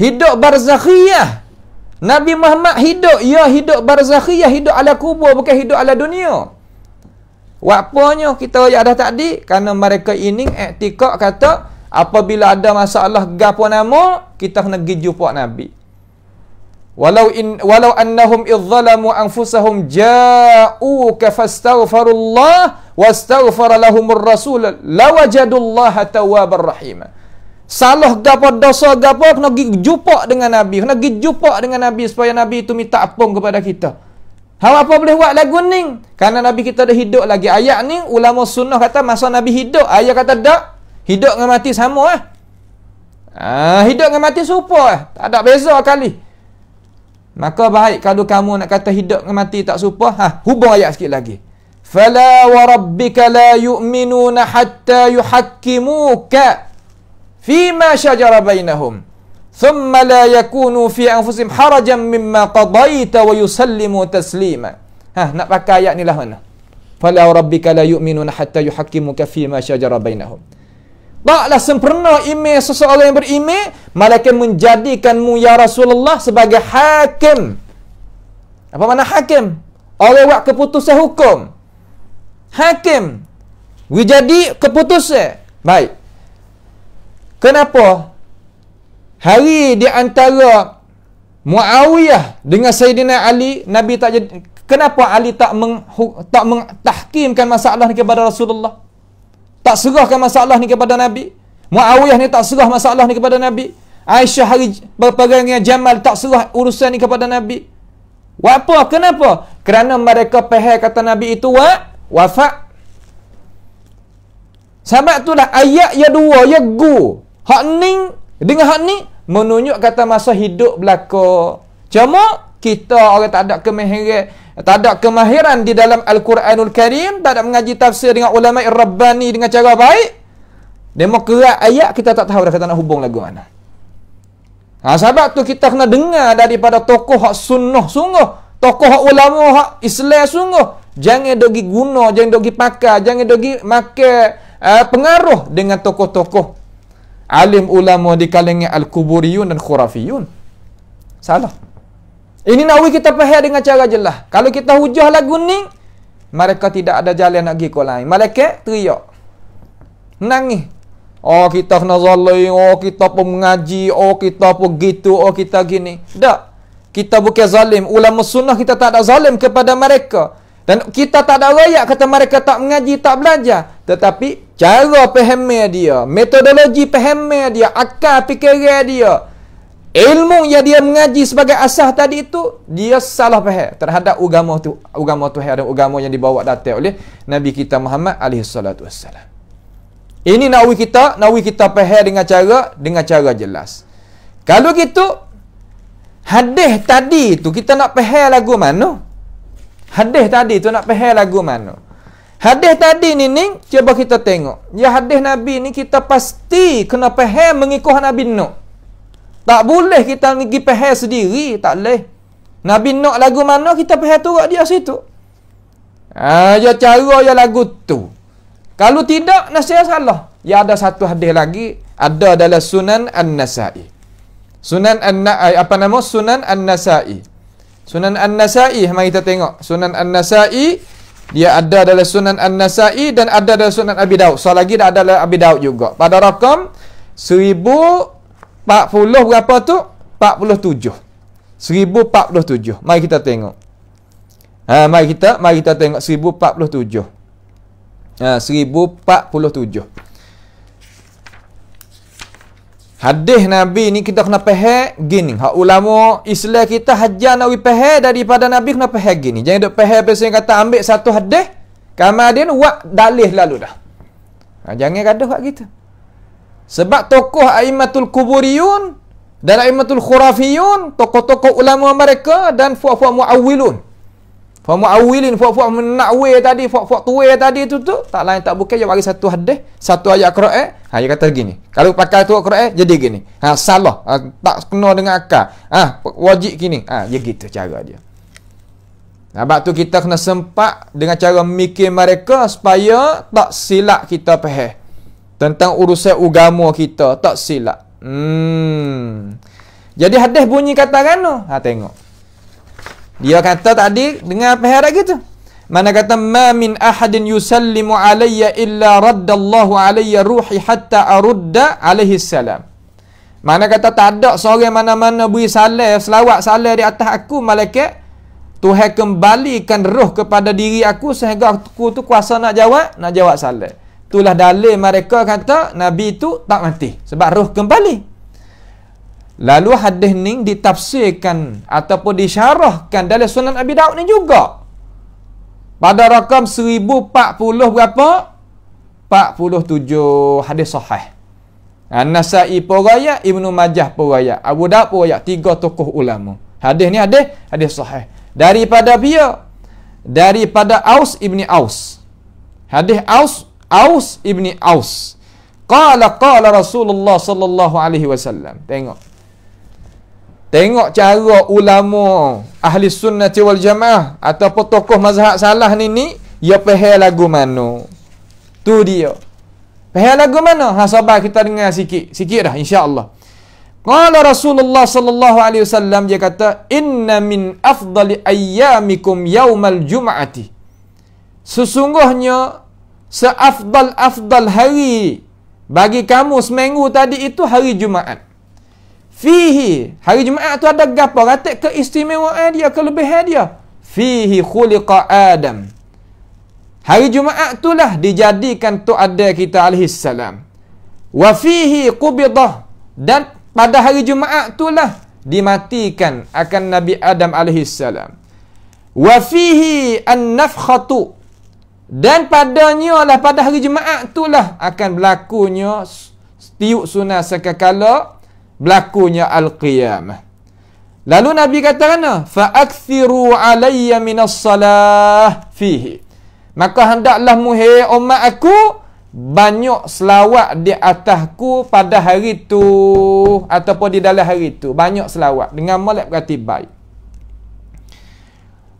hidup barzakhiyah Nabi Muhammad hidup ya hidup barzakhiyah hidup ala kubur bukan hidup ala dunia Wapanya kita yang ada tadi Kerana mereka ini Aktikak kata Apabila ada masalah Gapa nama Kita kena pergi jumpa Nabi Walau in, walau annahum idzalamu anfusahum ja'u ka fastaghfirullah wastaghfir lahumur rasul lawajadullaha tawwabar rahima Salah gapo dosa gapo kena pergi jumpa dengan Nabi. Kena pergi jumpa dengan Nabi supaya Nabi itu minta ampun kepada kita. Hal apa boleh buat lagu ni? Karena Nabi kita dah hidup lagi. Ayat ni ulama sunnah kata masa Nabi hidup. Ayat kata tak. Hidup dengan mati sama lah. Ah, hidup dengan mati serupa lah. Tak ada beza kali. Maka baik kalau kamu nak kata hidup dengan mati tak serupa. Ha, hubung ayat sikit lagi. فَلَا وَرَبِّكَ لَا يُؤْمِنُونَ حَتَّى يُحَكِّمُوكَ fi ma syajara bainahum thumma la yakunu fi anfusihim harajan mimma qadaita wa yusallimu taslima ha nak pakai ayat ni lah mana fala rabbika la yu'minuna hatta yuhaqqimuka fi syajara bainahum Taklah sempurna imej seseorang yang berimej Malaikat menjadikanmu ya Rasulullah sebagai hakim Apa mana hakim? Oleh buat keputusan hukum Hakim Wijadi keputusan Baik Kenapa? Hari di antara Muawiyah dengan Sayyidina Ali, Nabi tak jadi kenapa Ali tak meng, tak mentahkimkan masalah ni kepada Rasulullah? Tak serahkan masalah ni kepada Nabi? Muawiyah ni tak serah masalah ni kepada Nabi? Aisyah hari berpegang dengan Jamal tak serah urusan ni kepada Nabi? Apa? Kenapa? Kerana mereka pehe kata Nabi itu wa wafa Sebab itulah ayat yang dua, yang gu Hak ning dengan hak ni menunjuk kata masa hidup belaka. Cuma kita orang tak ada kemahiran tak ada kemahiran di dalam Al-Quranul Karim, tak ada mengaji tafsir dengan ulama Rabbani dengan cara baik. demo Demokrat ayat kita tak tahu dah kata nak hubung lagu mana. Ha, sahabat tu kita kena dengar daripada tokoh hak sunnah sungguh. Tokoh hak ulama hak Islam sungguh. Jangan dogi guna, jangan dogi pakai, jangan dogi makan uh, eh, pengaruh dengan tokoh-tokoh alim ulama di kalangan al-kuburiyun dan khurafiyun. Salah. Ini nawi kita faham dengan cara jelah. Kalau kita hujah lagu ni, mereka tidak ada jalan nak pergi ke lain. Mereka teriak. Nangis. Oh kita kena zalim, oh kita pun mengaji, oh kita pun gitu, oh kita gini. Tak. Kita bukan zalim. Ulama sunnah kita tak ada zalim kepada mereka. Dan kita tak ada rakyat kata mereka tak mengaji, tak belajar. Tetapi cara pahamnya dia, metodologi pahamnya dia, akal fikiran dia, ilmu yang dia mengaji sebagai asah tadi itu, dia salah faham terhadap agama tu, agama tu dan agama yang dibawa datang oleh Nabi kita Muhammad alaihi Ini nawi kita, nawi kita faham dengan cara dengan cara jelas. Kalau gitu hadis tadi itu kita nak faham lagu mana? Hadis tadi tu nak pahal lagu mana? Hadis tadi ni ni cuba kita tengok. Ya hadis Nabi ni kita pasti kena pahal mengikut Nabi nu. Tak boleh kita pergi pahal sendiri, tak boleh. Nabi nak lagu mana kita pahal turut dia situ. Ah, ya cara ya lagu tu. Kalau tidak nasihat salah. Ya ada satu hadis lagi ada adalah Sunan An-Nasa'i. Sunan An-Nasa'i eh, apa nama Sunan An-Nasa'i. Sunan An-Nasai mari kita tengok. Sunan An-Nasai dia ada adalah Sunan An-Nasai dan ada adalah Sunan Abi Daud. So lagi dia ada adalah Abi Daud juga. Pada rakam seribu empat puluh berapa tu? Empat empat puluh tujuh. Seribu puluh tujuh. Mari kita tengok. Ha, mari kita mari kita tengok seribu ha, seribu empat puluh tujuh. empat puluh tujuh. Hadis Nabi ni kita kena faham gini. Hak ulama Islam kita hajar nak faham daripada Nabi kena faham gini. Jangan duk faham pasal kata ambil satu hadis, kemudian buat dalih lalu dah. Ha, jangan gaduh hak gitu. Sebab tokoh Aimatul Kuburiyun dan Aimatul Khurafiyun, tokoh-tokoh ulama mereka dan fuah-fuah muawwilun. Fa muawilin fa fa menakwe tadi fa fa tuwe tadi tu tu tak lain tak bukan yang bagi satu hadis satu ayat Quran ha dia kata gini kalau pakai tu Quran jadi gini ha salah ha, tak kena dengan akal ha wajib gini ha dia gitu cara dia Sebab tu kita kena sempat dengan cara mikir mereka supaya tak silap kita faham tentang urusan agama kita tak silap hmm jadi hadis bunyi kata kan ha tengok dia kata tadi dengan apa peharap gitu. Mana kata ma min ahadin yusallimu alayya illa raddallahu alayya ruhi hatta arudda alaihi salam. Mana kata tak ada seorang mana-mana beri salam selawat salam di atas aku malaikat Tuhan kembalikan roh kepada diri aku sehingga aku tu kuasa nak jawab nak jawab salam. Itulah dalil mereka kata nabi tu tak mati sebab roh kembali. Lalu hadis ni ditafsirkan ataupun disyarahkan dalam sunan Abi Daud ni juga. Pada rakam 1040 berapa? 47 hadis sahih. An-Nasai Puraya, Ibn Majah Puraya, Abu Daud Puraya, tiga tokoh ulama. Hadis ni hadis, hadis sahih. Daripada dia, daripada Aus ibni Aus. Hadis Aus, Aus ibni Aus. Qala qala Rasulullah sallallahu alaihi wasallam. Tengok. Tengok cara ulama ahli sunnah wal jamaah ataupun tokoh mazhab salah ni ni ya pehel lagu mana. Tu dia. Pehel lagu mana? Ha sabar kita dengar sikit. Sikit dah insya-Allah. Qala Rasulullah sallallahu alaihi wasallam dia kata inna min afdali ayyamikum yaumal jum'ati. Sesungguhnya seafdal-afdal hari bagi kamu seminggu tadi itu hari Jumaat. Fihi Hari Jumaat tu ada gapa Ratik keistimewaan dia Kelebihan dia Fihi khuliqa Adam Hari Jumaat tu lah Dijadikan tu ada kita alaihissalam Wa fihi qubidah Dan pada hari Jumaat tu lah Dimatikan akan Nabi Adam alaihissalam Wa fihi an-nafkhatu dan padanya lah pada hari Jumaat itulah akan berlakunya tiup sunah sekakala berlakunya al-qiyamah. Lalu Nabi kata kena, fa'akthiru alayya minas salah fihi. Maka hendaklah muhir umat aku, banyak selawat di atasku pada hari itu ataupun di dalam hari itu banyak selawat dengan molek berarti baik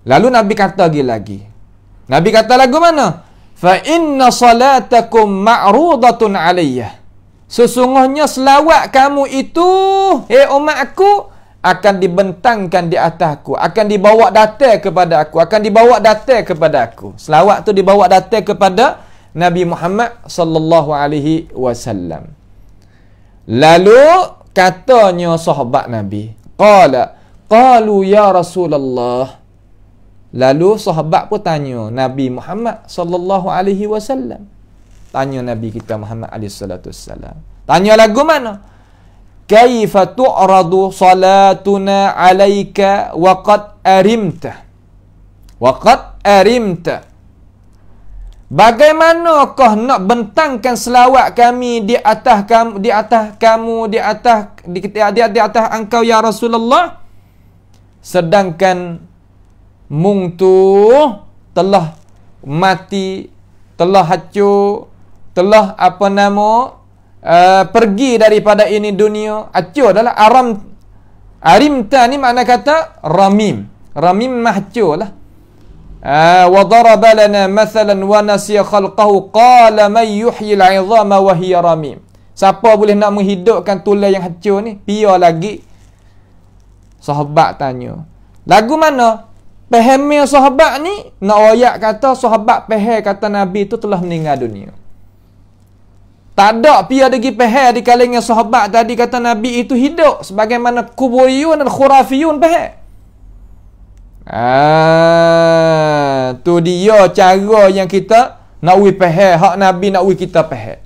lalu nabi kata lagi lagi nabi kata lagu mana fa inna salatakum ma'rudatun alayya Sesungguhnya selawat kamu itu Hei umat aku Akan dibentangkan di atas aku Akan dibawa datar kepada aku Akan dibawa datar kepada aku Selawat tu dibawa datar kepada Nabi Muhammad sallallahu alaihi wasallam. Lalu katanya sahabat Nabi, qala qalu ya Rasulullah. Lalu sahabat pun tanya Nabi Muhammad sallallahu alaihi wasallam. Tanya Nabi kita Muhammad alaihi salatu wasallam. Tanya lagu mana? Kaifa tu'radu salatuna 'alaika wa qad arimta? Wa qad arimta? Bagaimanakah nak bentangkan selawat kami di atas kamu di atas kamu di atas di, di, di, di atas engkau ya Rasulullah? Sedangkan mung tu telah mati, telah hancur, telah apa nama uh, pergi daripada ini dunia acu adalah aram arimta ni makna kata ramim ramim mahcu lah uh, wa daraba lana mathalan wa nasiya khalqahu qala man yuhyi al'izama wa hiya ramim siapa boleh nak menghidupkan tulang yang hancur ni pia lagi sahabat tanya lagu mana pehemnya sahabat ni nak ayat kata sahabat peh kata nabi tu telah meninggal dunia tak ada pi ada gi pehel di kalangan sahabat tadi kata Nabi itu hidup sebagaimana kuburiyun dan khurafiyun pehel. Ah, tu dia cara yang kita nak ui pehel, hak Nabi nak ui kita pehel.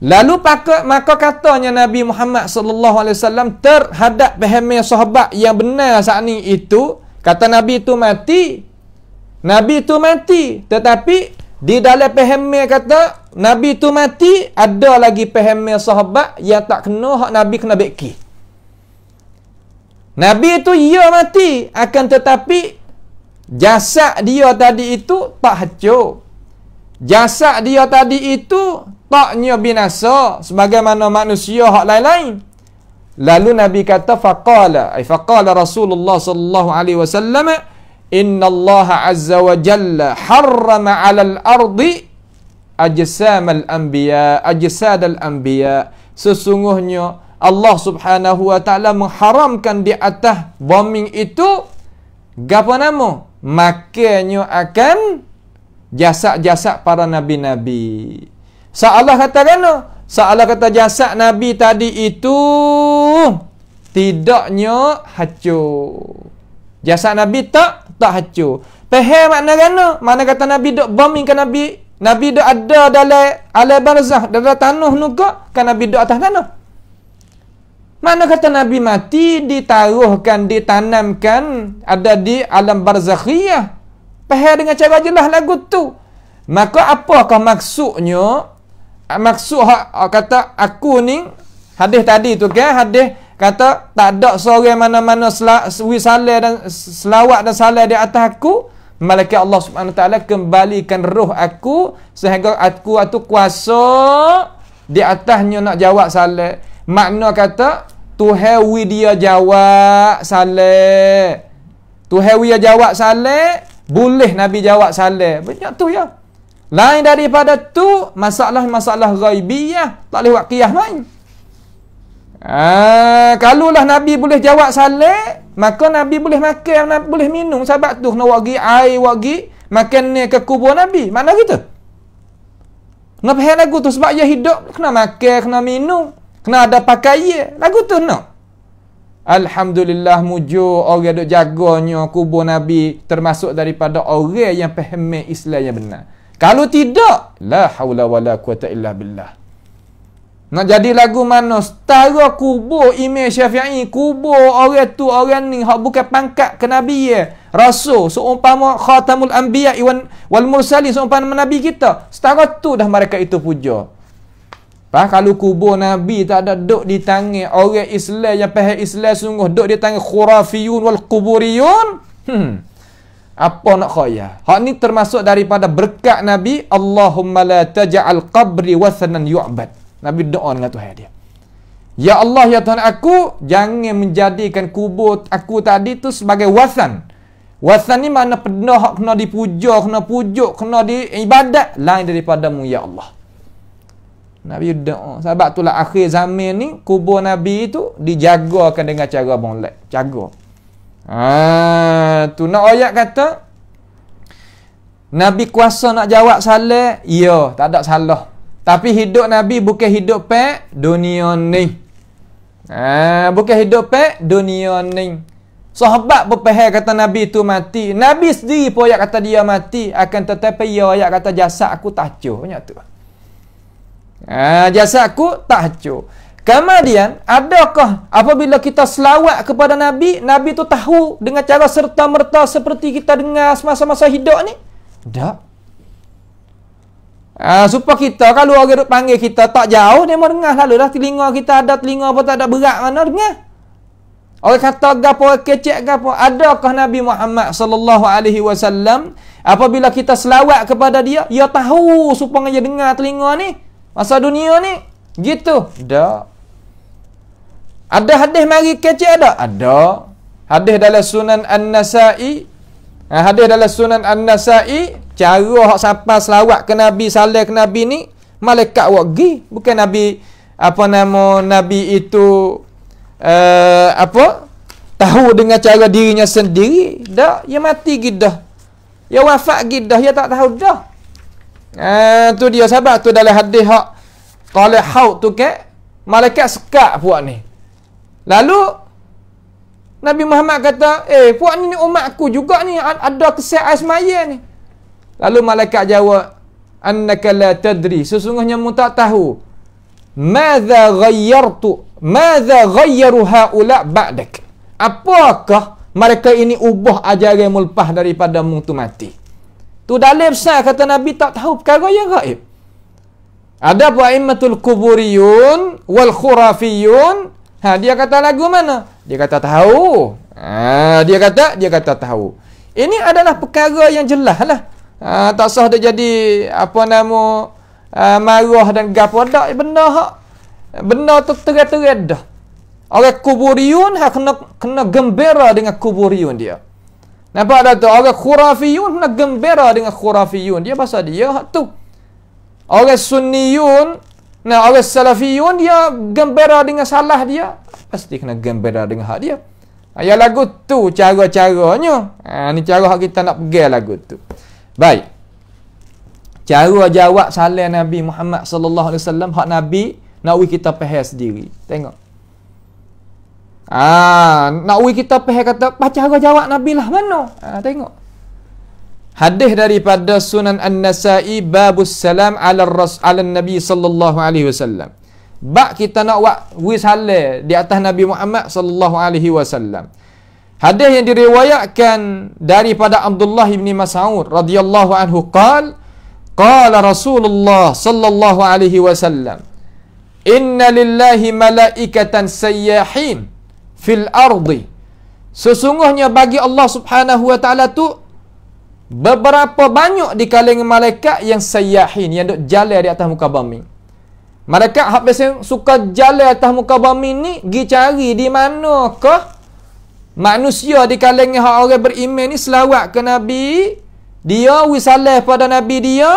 Lalu pakat maka katanya Nabi Muhammad sallallahu alaihi wasallam terhadap pemahaman sahabat yang benar saat ni itu kata Nabi itu mati Nabi itu mati tetapi di dalam pemahaman kata Nabi tu mati, ada lagi pahamnya sahabat yang tak kena hak Nabi kena beki. Nabi tu ia mati, akan tetapi jasad dia tadi itu tak hancur. Jasad dia tadi itu taknya binasa sebagaimana manusia hak lain-lain. Lalu Nabi kata faqala, ai faqala Rasulullah sallallahu alaihi wasallam, "Inna Allah azza wa jalla harrama al ardi ajsamal anbiya Al anbiya sesungguhnya Allah Subhanahu wa taala mengharamkan di atas bombing itu gapo nama makanya akan jasad-jasad para nabi-nabi Seolah kata kena Seolah kata jasad Nabi tadi itu Tidaknya hancur Jasad Nabi tak Tak hancur Peher makna kena Mana kata Nabi dok bombing ke Nabi Nabi dah ada dalam alam barzah, dalam tanah nuka, kan Nabi dah atas tanah. Mana kata Nabi mati ditaruhkan, ditanamkan ada di alam barzakhiyah. Pahal dengan cara jelah lagu tu. Maka apakah maksudnya? Maksud kata aku ni hadis tadi tu kan hadis kata tak ada seorang mana-mana selawat dan salat di atas aku Malaikat Allah SWT kembalikan roh aku sehingga aku itu kuasa di atasnya nak jawab salat. Makna kata, tuhewi dia jawab salat. Tuhewi dia jawab salat, boleh Nabi jawab salat. Banyak tu ya. Lain daripada tu, masalah-masalah ghaibiyah, tak boleh buat kiyah main. Ah, kalau lah Nabi boleh jawab salat, Maka Nabi boleh makan, boleh minum sebab tu nak wagi air wagi makan ni ke kubur Nabi. Mana gitu? Nak faham lagu tu sebab dia hidup kena makan, kena minum, kena ada pakaian. Lagu tu no. Alhamdulillah mujo orang dok jaganya kubur Nabi termasuk daripada orang yang faham Islam yang benar. Kalau tidak, la haula wala quwata illa billah. Nak jadi lagu mana? Setara kubur Imam Syafi'i, kubur orang tu, orang ni, hak bukan pangkat ke Nabi ya. Rasul, seumpama khatamul anbiya iwan wal mursalin, seumpama Nabi kita. Setara tu dah mereka itu puja. Bah, kalau kubur Nabi tak ada duk di tangan orang Islam yang pahal Islam sungguh duk di tangan khurafiyun wal kuburiyun. Hmm. Apa nak khaya? Hak ni termasuk daripada berkat Nabi. Allahumma la taja'al qabri wasanan yu'bad. Nabi doa dengan Tuhan dia. Ya Allah, ya Tuhan aku, jangan menjadikan kubur aku tadi tu sebagai wasan. Wasan ni mana penuh, kena dipuja, kena pujuk, kena diibadat. Lain daripadamu, ya Allah. Nabi doa. Sebab itulah akhir zaman ni, kubur Nabi itu dijagakan dengan cara bonglet. Jaga. Ha, tu nak ayat kata, Nabi kuasa nak jawab salah, iya, tak ada salah. Tapi hidup Nabi bukan hidup pek dunia ni. Ah, bukan hidup pek dunia ni. Sahabat berpahal kata Nabi tu mati. Nabi sendiri pun ayat kata dia mati. Akan tetapi ia ayat kata jasad aku tak hancur. Banyak tu. Ah, jasad aku tak hancur. Kemudian, adakah apabila kita selawat kepada Nabi, Nabi tu tahu dengan cara serta-merta seperti kita dengar semasa-masa hidup ni? Tak. Ha, supaya kita kalau orang duk panggil kita tak jauh dia mau dengar lalu dah telinga kita ada telinga apa tak ada berat mana dengar. Orang kata gapo orang kecek gapo adakah Nabi Muhammad sallallahu alaihi wasallam apabila kita selawat kepada dia ia tahu supaya dia dengar telinga ni masa dunia ni gitu. Dak. Ada hadis mari kecek ada? Ada. Hadis dalam Sunan An-Nasa'i Ha, hadis dalam sunan An-Nasai, cara hak sampai selawat ke Nabi salam ke Nabi ni, malaikat awak pergi, bukan Nabi apa nama Nabi itu uh, apa? Tahu dengan cara dirinya sendiri, dak ia ya mati gidah. Ya wafat gidah, ia ya tak tahu dah. Ah tu dia sahabat tu dalam hadis hak qala haut tu ke malaikat sekak buat ni. Lalu Nabi Muhammad kata, eh puan ni umat aku juga ni ada kesihatan semaya ni. Lalu malaikat jawab, annaka la tadri, sesungguhnya mu tak tahu. Madza ghayyartu? Madza ghayyaru haula ba'dak? Apakah mereka ini ubah ajaran mulpah daripada mu tu mati? Tu dalil besar kata Nabi tak tahu perkara yang gaib. Ada pun aimmatul kuburiyun wal khurafiyun. Ha, dia kata lagu mana? Dia kata tahu. Ha, dia kata, dia kata tahu. Ini adalah perkara yang jelas lah. Ha, tak sah dia jadi apa nama uh, marah dan gapo dak benda hak. Benda tu terat-terat dah. Orang kuburiun hak kena kena gembira dengan kuburiun dia. Nampak ada tu orang khurafiyun nak gembira dengan khurafiyun dia pasal dia tu. Orang sunniyun Nah, orang salafiyun dia gembira dengan salah dia. Pasti kena gembira dengan hak dia. Ya lagu tu cara-caranya. Ha, ni cara hak kita nak pegang lagu tu. Baik. Cara jawab salam Nabi Muhammad sallallahu alaihi wasallam hak Nabi nak ui kita pahal sendiri. Tengok. Ah, nak ui kita pahal kata apa cara jawab Nabi lah mana? Ha, tengok. Hadis daripada Sunan An-Nasa'i bab salam ala ras ala Nabi sallallahu alaihi wasallam. Bak kita nak buat wisale di atas Nabi Muhammad sallallahu alaihi wasallam. Hadis yang diriwayatkan daripada Abdullah bin Mas'ud radhiyallahu anhu qal qala Rasulullah sallallahu alaihi wasallam inna lillahi malaikatan sayyahin fil ardi sesungguhnya bagi Allah subhanahu wa ta'ala tu Beberapa banyak di kalangan malaikat yang sayyahin yang duk jalan di atas muka bumi. mereka habis yang suka jalan atas muka bumi ni gi cari di manakah manusia di kalangan hak orang beriman ni selawat ke nabi, dia wisalah pada nabi dia,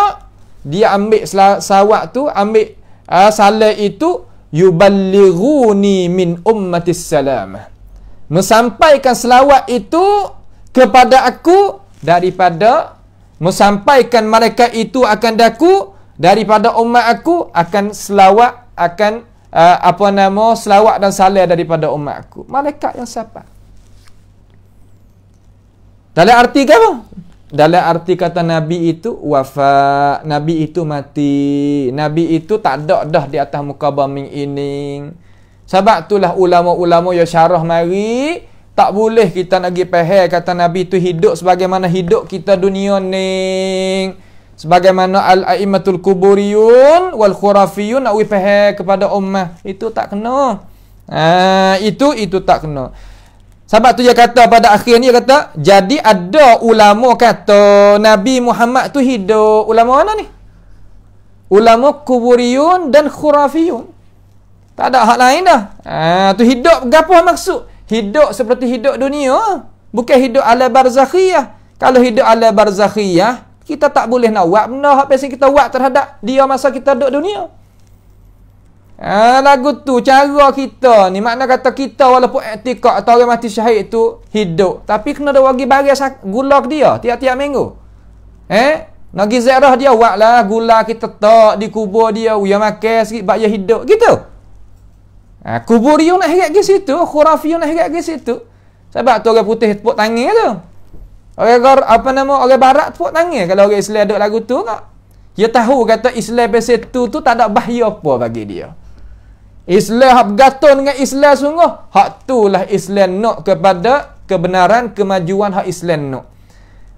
dia ambil selawat tu, ambil uh, ah, salat itu yuballighuni min ummatis salam. Mensampaikan selawat itu kepada aku daripada Mesampaikan mereka itu akan daku daripada umat aku akan selawat akan uh, apa nama selawat dan salam daripada umat aku malaikat yang siapa dalam arti ke apa dalam arti kata nabi itu wafat nabi itu mati nabi itu tak ada dah di atas muka bumi ini sebab itulah ulama-ulama yang syarah mari tak boleh kita nak pergi peher kata Nabi tu hidup sebagaimana hidup kita dunia ni. Sebagaimana al-a'immatul kuburiyun wal khurafiyun nak peher kepada ummah. Itu tak kena. Ha, itu itu tak kena. Sebab tu dia kata pada akhirnya dia kata, jadi ada ulama kata Nabi Muhammad tu hidup. Ulama mana ni? Ulama kuburiyun dan khurafiyun. Tak ada hak lain dah. Ha, tu hidup gapo maksud? hidup seperti hidup dunia bukan hidup ala barzakhiyah kalau hidup ala barzakhiyah kita tak boleh nak buat benda apa yang kita buat terhadap dia masa kita duduk dunia ha, lagu tu cara kita ni makna kata kita walaupun etika atau orang mati syahid tu hidup tapi kena ada wagi bagi gula ke dia tiap-tiap minggu eh nagi ziarah dia buatlah gula kita tak dikubur dia dia makan sikit bak dia hidup gitu Ha, kubur you nak heret ke situ, khurafi nak heret ke situ. Sebab tu orang putih tepuk tangan tu. Orang apa nama orang barat tepuk tangan kalau orang Islam ada lagu tu kak. Dia tahu kata Islam pasal tu tu tak ada bahaya apa bagi dia. Islam hab gatun dengan Islam sungguh. Hak tu lah Islam nak kepada kebenaran kemajuan hak Islam nak.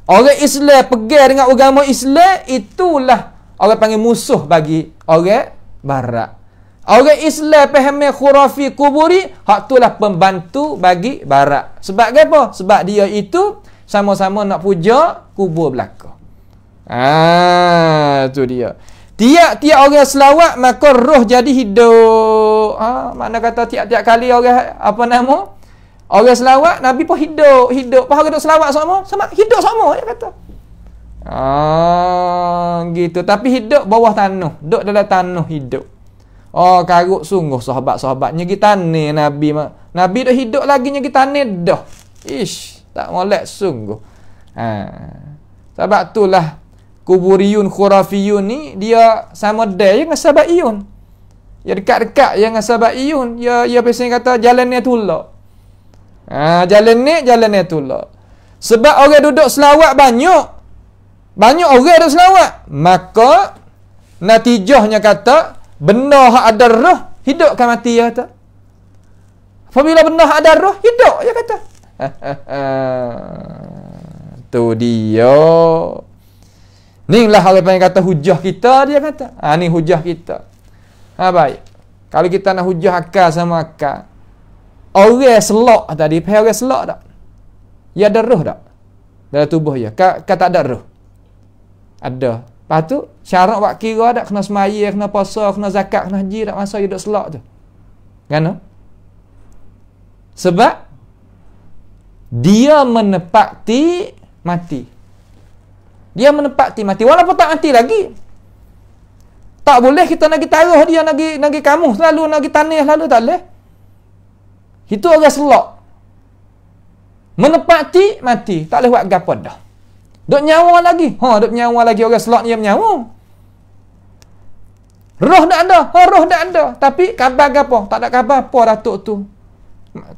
Orang Islam pegang dengan agama Islam itulah orang panggil musuh bagi orang barat. Orang Islam pahami khurafi kuburi, hak itulah pembantu bagi barat. Sebab apa? Sebab dia itu sama-sama nak puja kubur belaka. Ah, tu dia. Tiap-tiap orang selawat maka roh jadi hidup. Ha, mana kata tiap-tiap kali orang apa nama? Orang selawat Nabi pun hidup, hidup. Pasal hidup selawat sama, sama hidup sama dia kata. Ah, gitu. Tapi hidup bawah tanah, duduk dalam tanah hidup. Oh karut sungguh sahabat sahabat kita ni Nabi Nabi dah hidup lagi nya kita dah. Ish, tak boleh sungguh. Ha. Sebab itulah kuburiyun khurafiyun ni dia sama dia dengan iyun Ya dekat-dekat yang dengan iyun Ya ya pesan kata jalan ni tulak. Ha, jalan ni jalan ni tulak. Sebab orang duduk selawat banyak. Banyak orang duduk selawat. Maka natijahnya kata benda hak ada roh hidupkan mati ya kata apabila benda hak ada roh hidup ya kata tu dia Inilah orang panggil kata hujah kita dia kata. Ha ni hujah kita. Ha baik. Kalau kita nak hujah akal sama akal. Orang selok tadi, pay orang selok tak? Ya ada roh tak? Dalam tubuh ya. kata ada roh. Ada. Lepas tu, syarat buat kira tak kena semaya, kena puasa, kena zakat, kena haji, tak masa hidup selak tu. Kenapa? Sebab dia menepati mati. Dia menepati mati. Walaupun tak mati lagi. Tak boleh kita nak taruh dia nak nak kamu selalu nak tanah selalu tak boleh. Itu orang selak. Menepati mati, tak boleh buat gapo dah. Duk nyawa lagi. Ha, duk nyawa lagi orang selak ni nyawa, Roh dah ada. Ha, roh dah ada. Tapi khabar apa? Tak ada khabar apa datuk tu.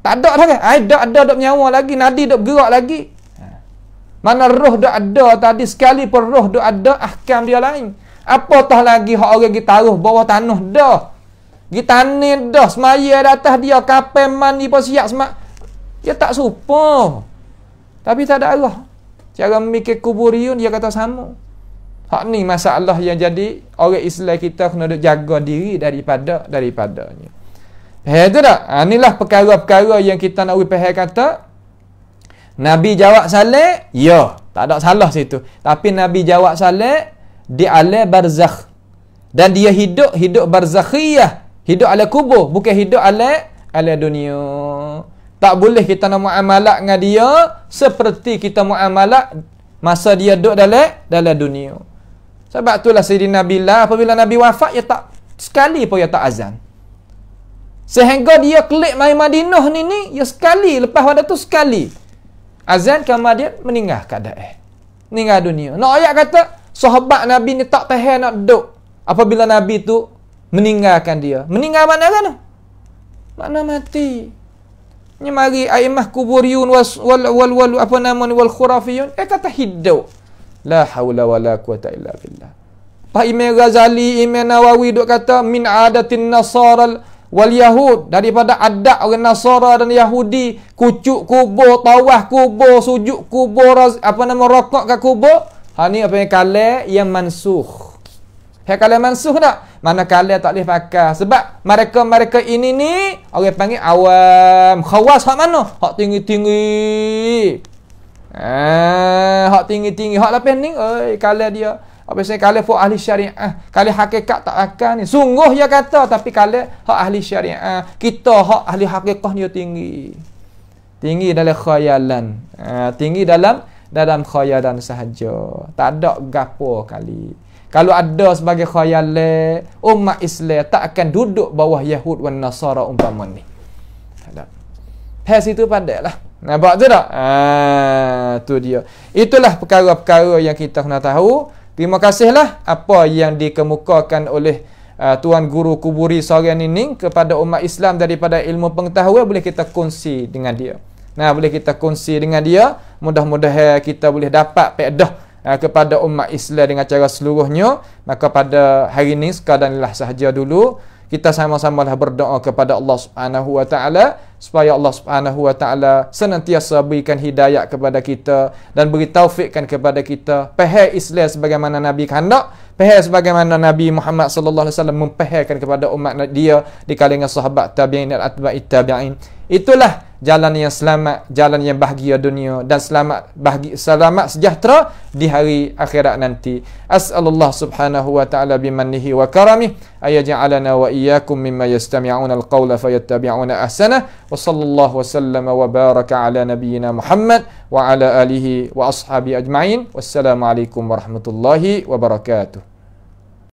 Tak ada dah kan? Ai dak ada duk nyawa lagi, nadi duk gerak lagi. Ha. Mana roh dah ada tadi sekali pun roh dah ada ahkam dia lain. apa tah lagi hak orang kita taruh bawah tanah dah. kita ni dah semaya di atas dia kapai mandi pun siap semak. Dia ya, tak serupa. Tapi tak ada Allah. Cara memikir kubur dia kata sama. Hak ni masalah yang jadi orang Islam kita kena jaga diri daripada daripadanya. Faham tu tak? Ha, inilah perkara-perkara yang kita nak faham kata Nabi jawab salat, ya, tak ada salah situ. Tapi Nabi jawab salat di ala barzakh. Dan dia hidup hidup barzakhiyah, hidup ala kubur, bukan hidup ala ala dunia. Tak boleh kita nak muamalat dengan dia seperti kita muamalat masa dia duduk dalam dalam dunia. Sebab itulah nabi lah. apabila Nabi wafat ya tak sekali pun dia tak azan. Sehingga dia klik mai Madinah ni ni, dia sekali lepas pada tu sekali azan kemudian dia meninggal keadaan. Eh. Meninggal dunia. Nak ayat kata sahabat Nabi ni tak tahan nak duduk apabila Nabi tu meninggalkan dia. Meninggal mana kan? Mana mati ni mari aimah kuburiyun was, wal, wal wal apa nama ni wal khurafiyun eh kata hiddu la haula wala quwata illa billah pak imam ghazali imam nawawi duk kata min adatin nasara wal yahud daripada adat orang nasara dan yahudi kucuk kubur tawah kubur sujud kubur apa nama rokok ke kubur ha ni apa yang kalah yang mansukh kalau mansuh tak? Manakala tak boleh pakai. Sebab mereka-mereka ini ni, orang panggil awam. Khawas hak mana? Hak tinggi-tinggi. Ah, hak tinggi-tinggi. Hak lapis ni, oi, kalau dia. Apa saya kalau fu ahli syariah, kalau eh, hakikat tak akan ni. Sungguh ya kata, tapi kalau hak ahli syariah, eh, kita hak ahli hakikat ni tinggi. Tinggi dalam khayalan. Ah, tinggi dalam dalam khayalan sahaja. Tak ada gapo kali. Kalau ada sebagai khayal umat Islam tak akan duduk bawah Yahud dan Nasara umpama ni. Tak Pes itu lah. Nampak tu tak? Ah, tu dia. Itulah perkara-perkara yang kita kena tahu. Terima kasihlah apa yang dikemukakan oleh uh, Tuan Guru Kuburi Sorian ini kepada umat Islam daripada ilmu pengetahuan boleh kita kongsi dengan dia. Nah, boleh kita kongsi dengan dia. Mudah-mudahan kita boleh dapat pedah uh, kepada umat Islam dengan cara seluruhnya maka pada hari ini sekadarlah sahaja dulu kita sama-samalah berdoa kepada Allah Subhanahu Wa Taala supaya Allah Subhanahu Wa Taala senantiasa berikan hidayah kepada kita dan beri taufikkan kepada kita pahai Islam sebagaimana Nabi hendak pahai sebagaimana Nabi Muhammad sallallahu alaihi wasallam mempahaikan kepada umat dia di kalangan sahabat tabi'in dan atba'i tabi'in itulah jalan yang selamat, jalan yang bahagia dunia dan selamat bahagia, selamat sejahtera di hari akhirat nanti. As'alullah subhanahu wa ta'ala bimanihi wa karami ayaja'alana wa iyyakum mimma yastami'una al-qawla fayattabi'una ahsana wa sallallahu wa sallama wa baraka ala nabiyyina Muhammad wa ala alihi wa ashabi ajma'in wassalamu alaikum warahmatullahi wabarakatuh.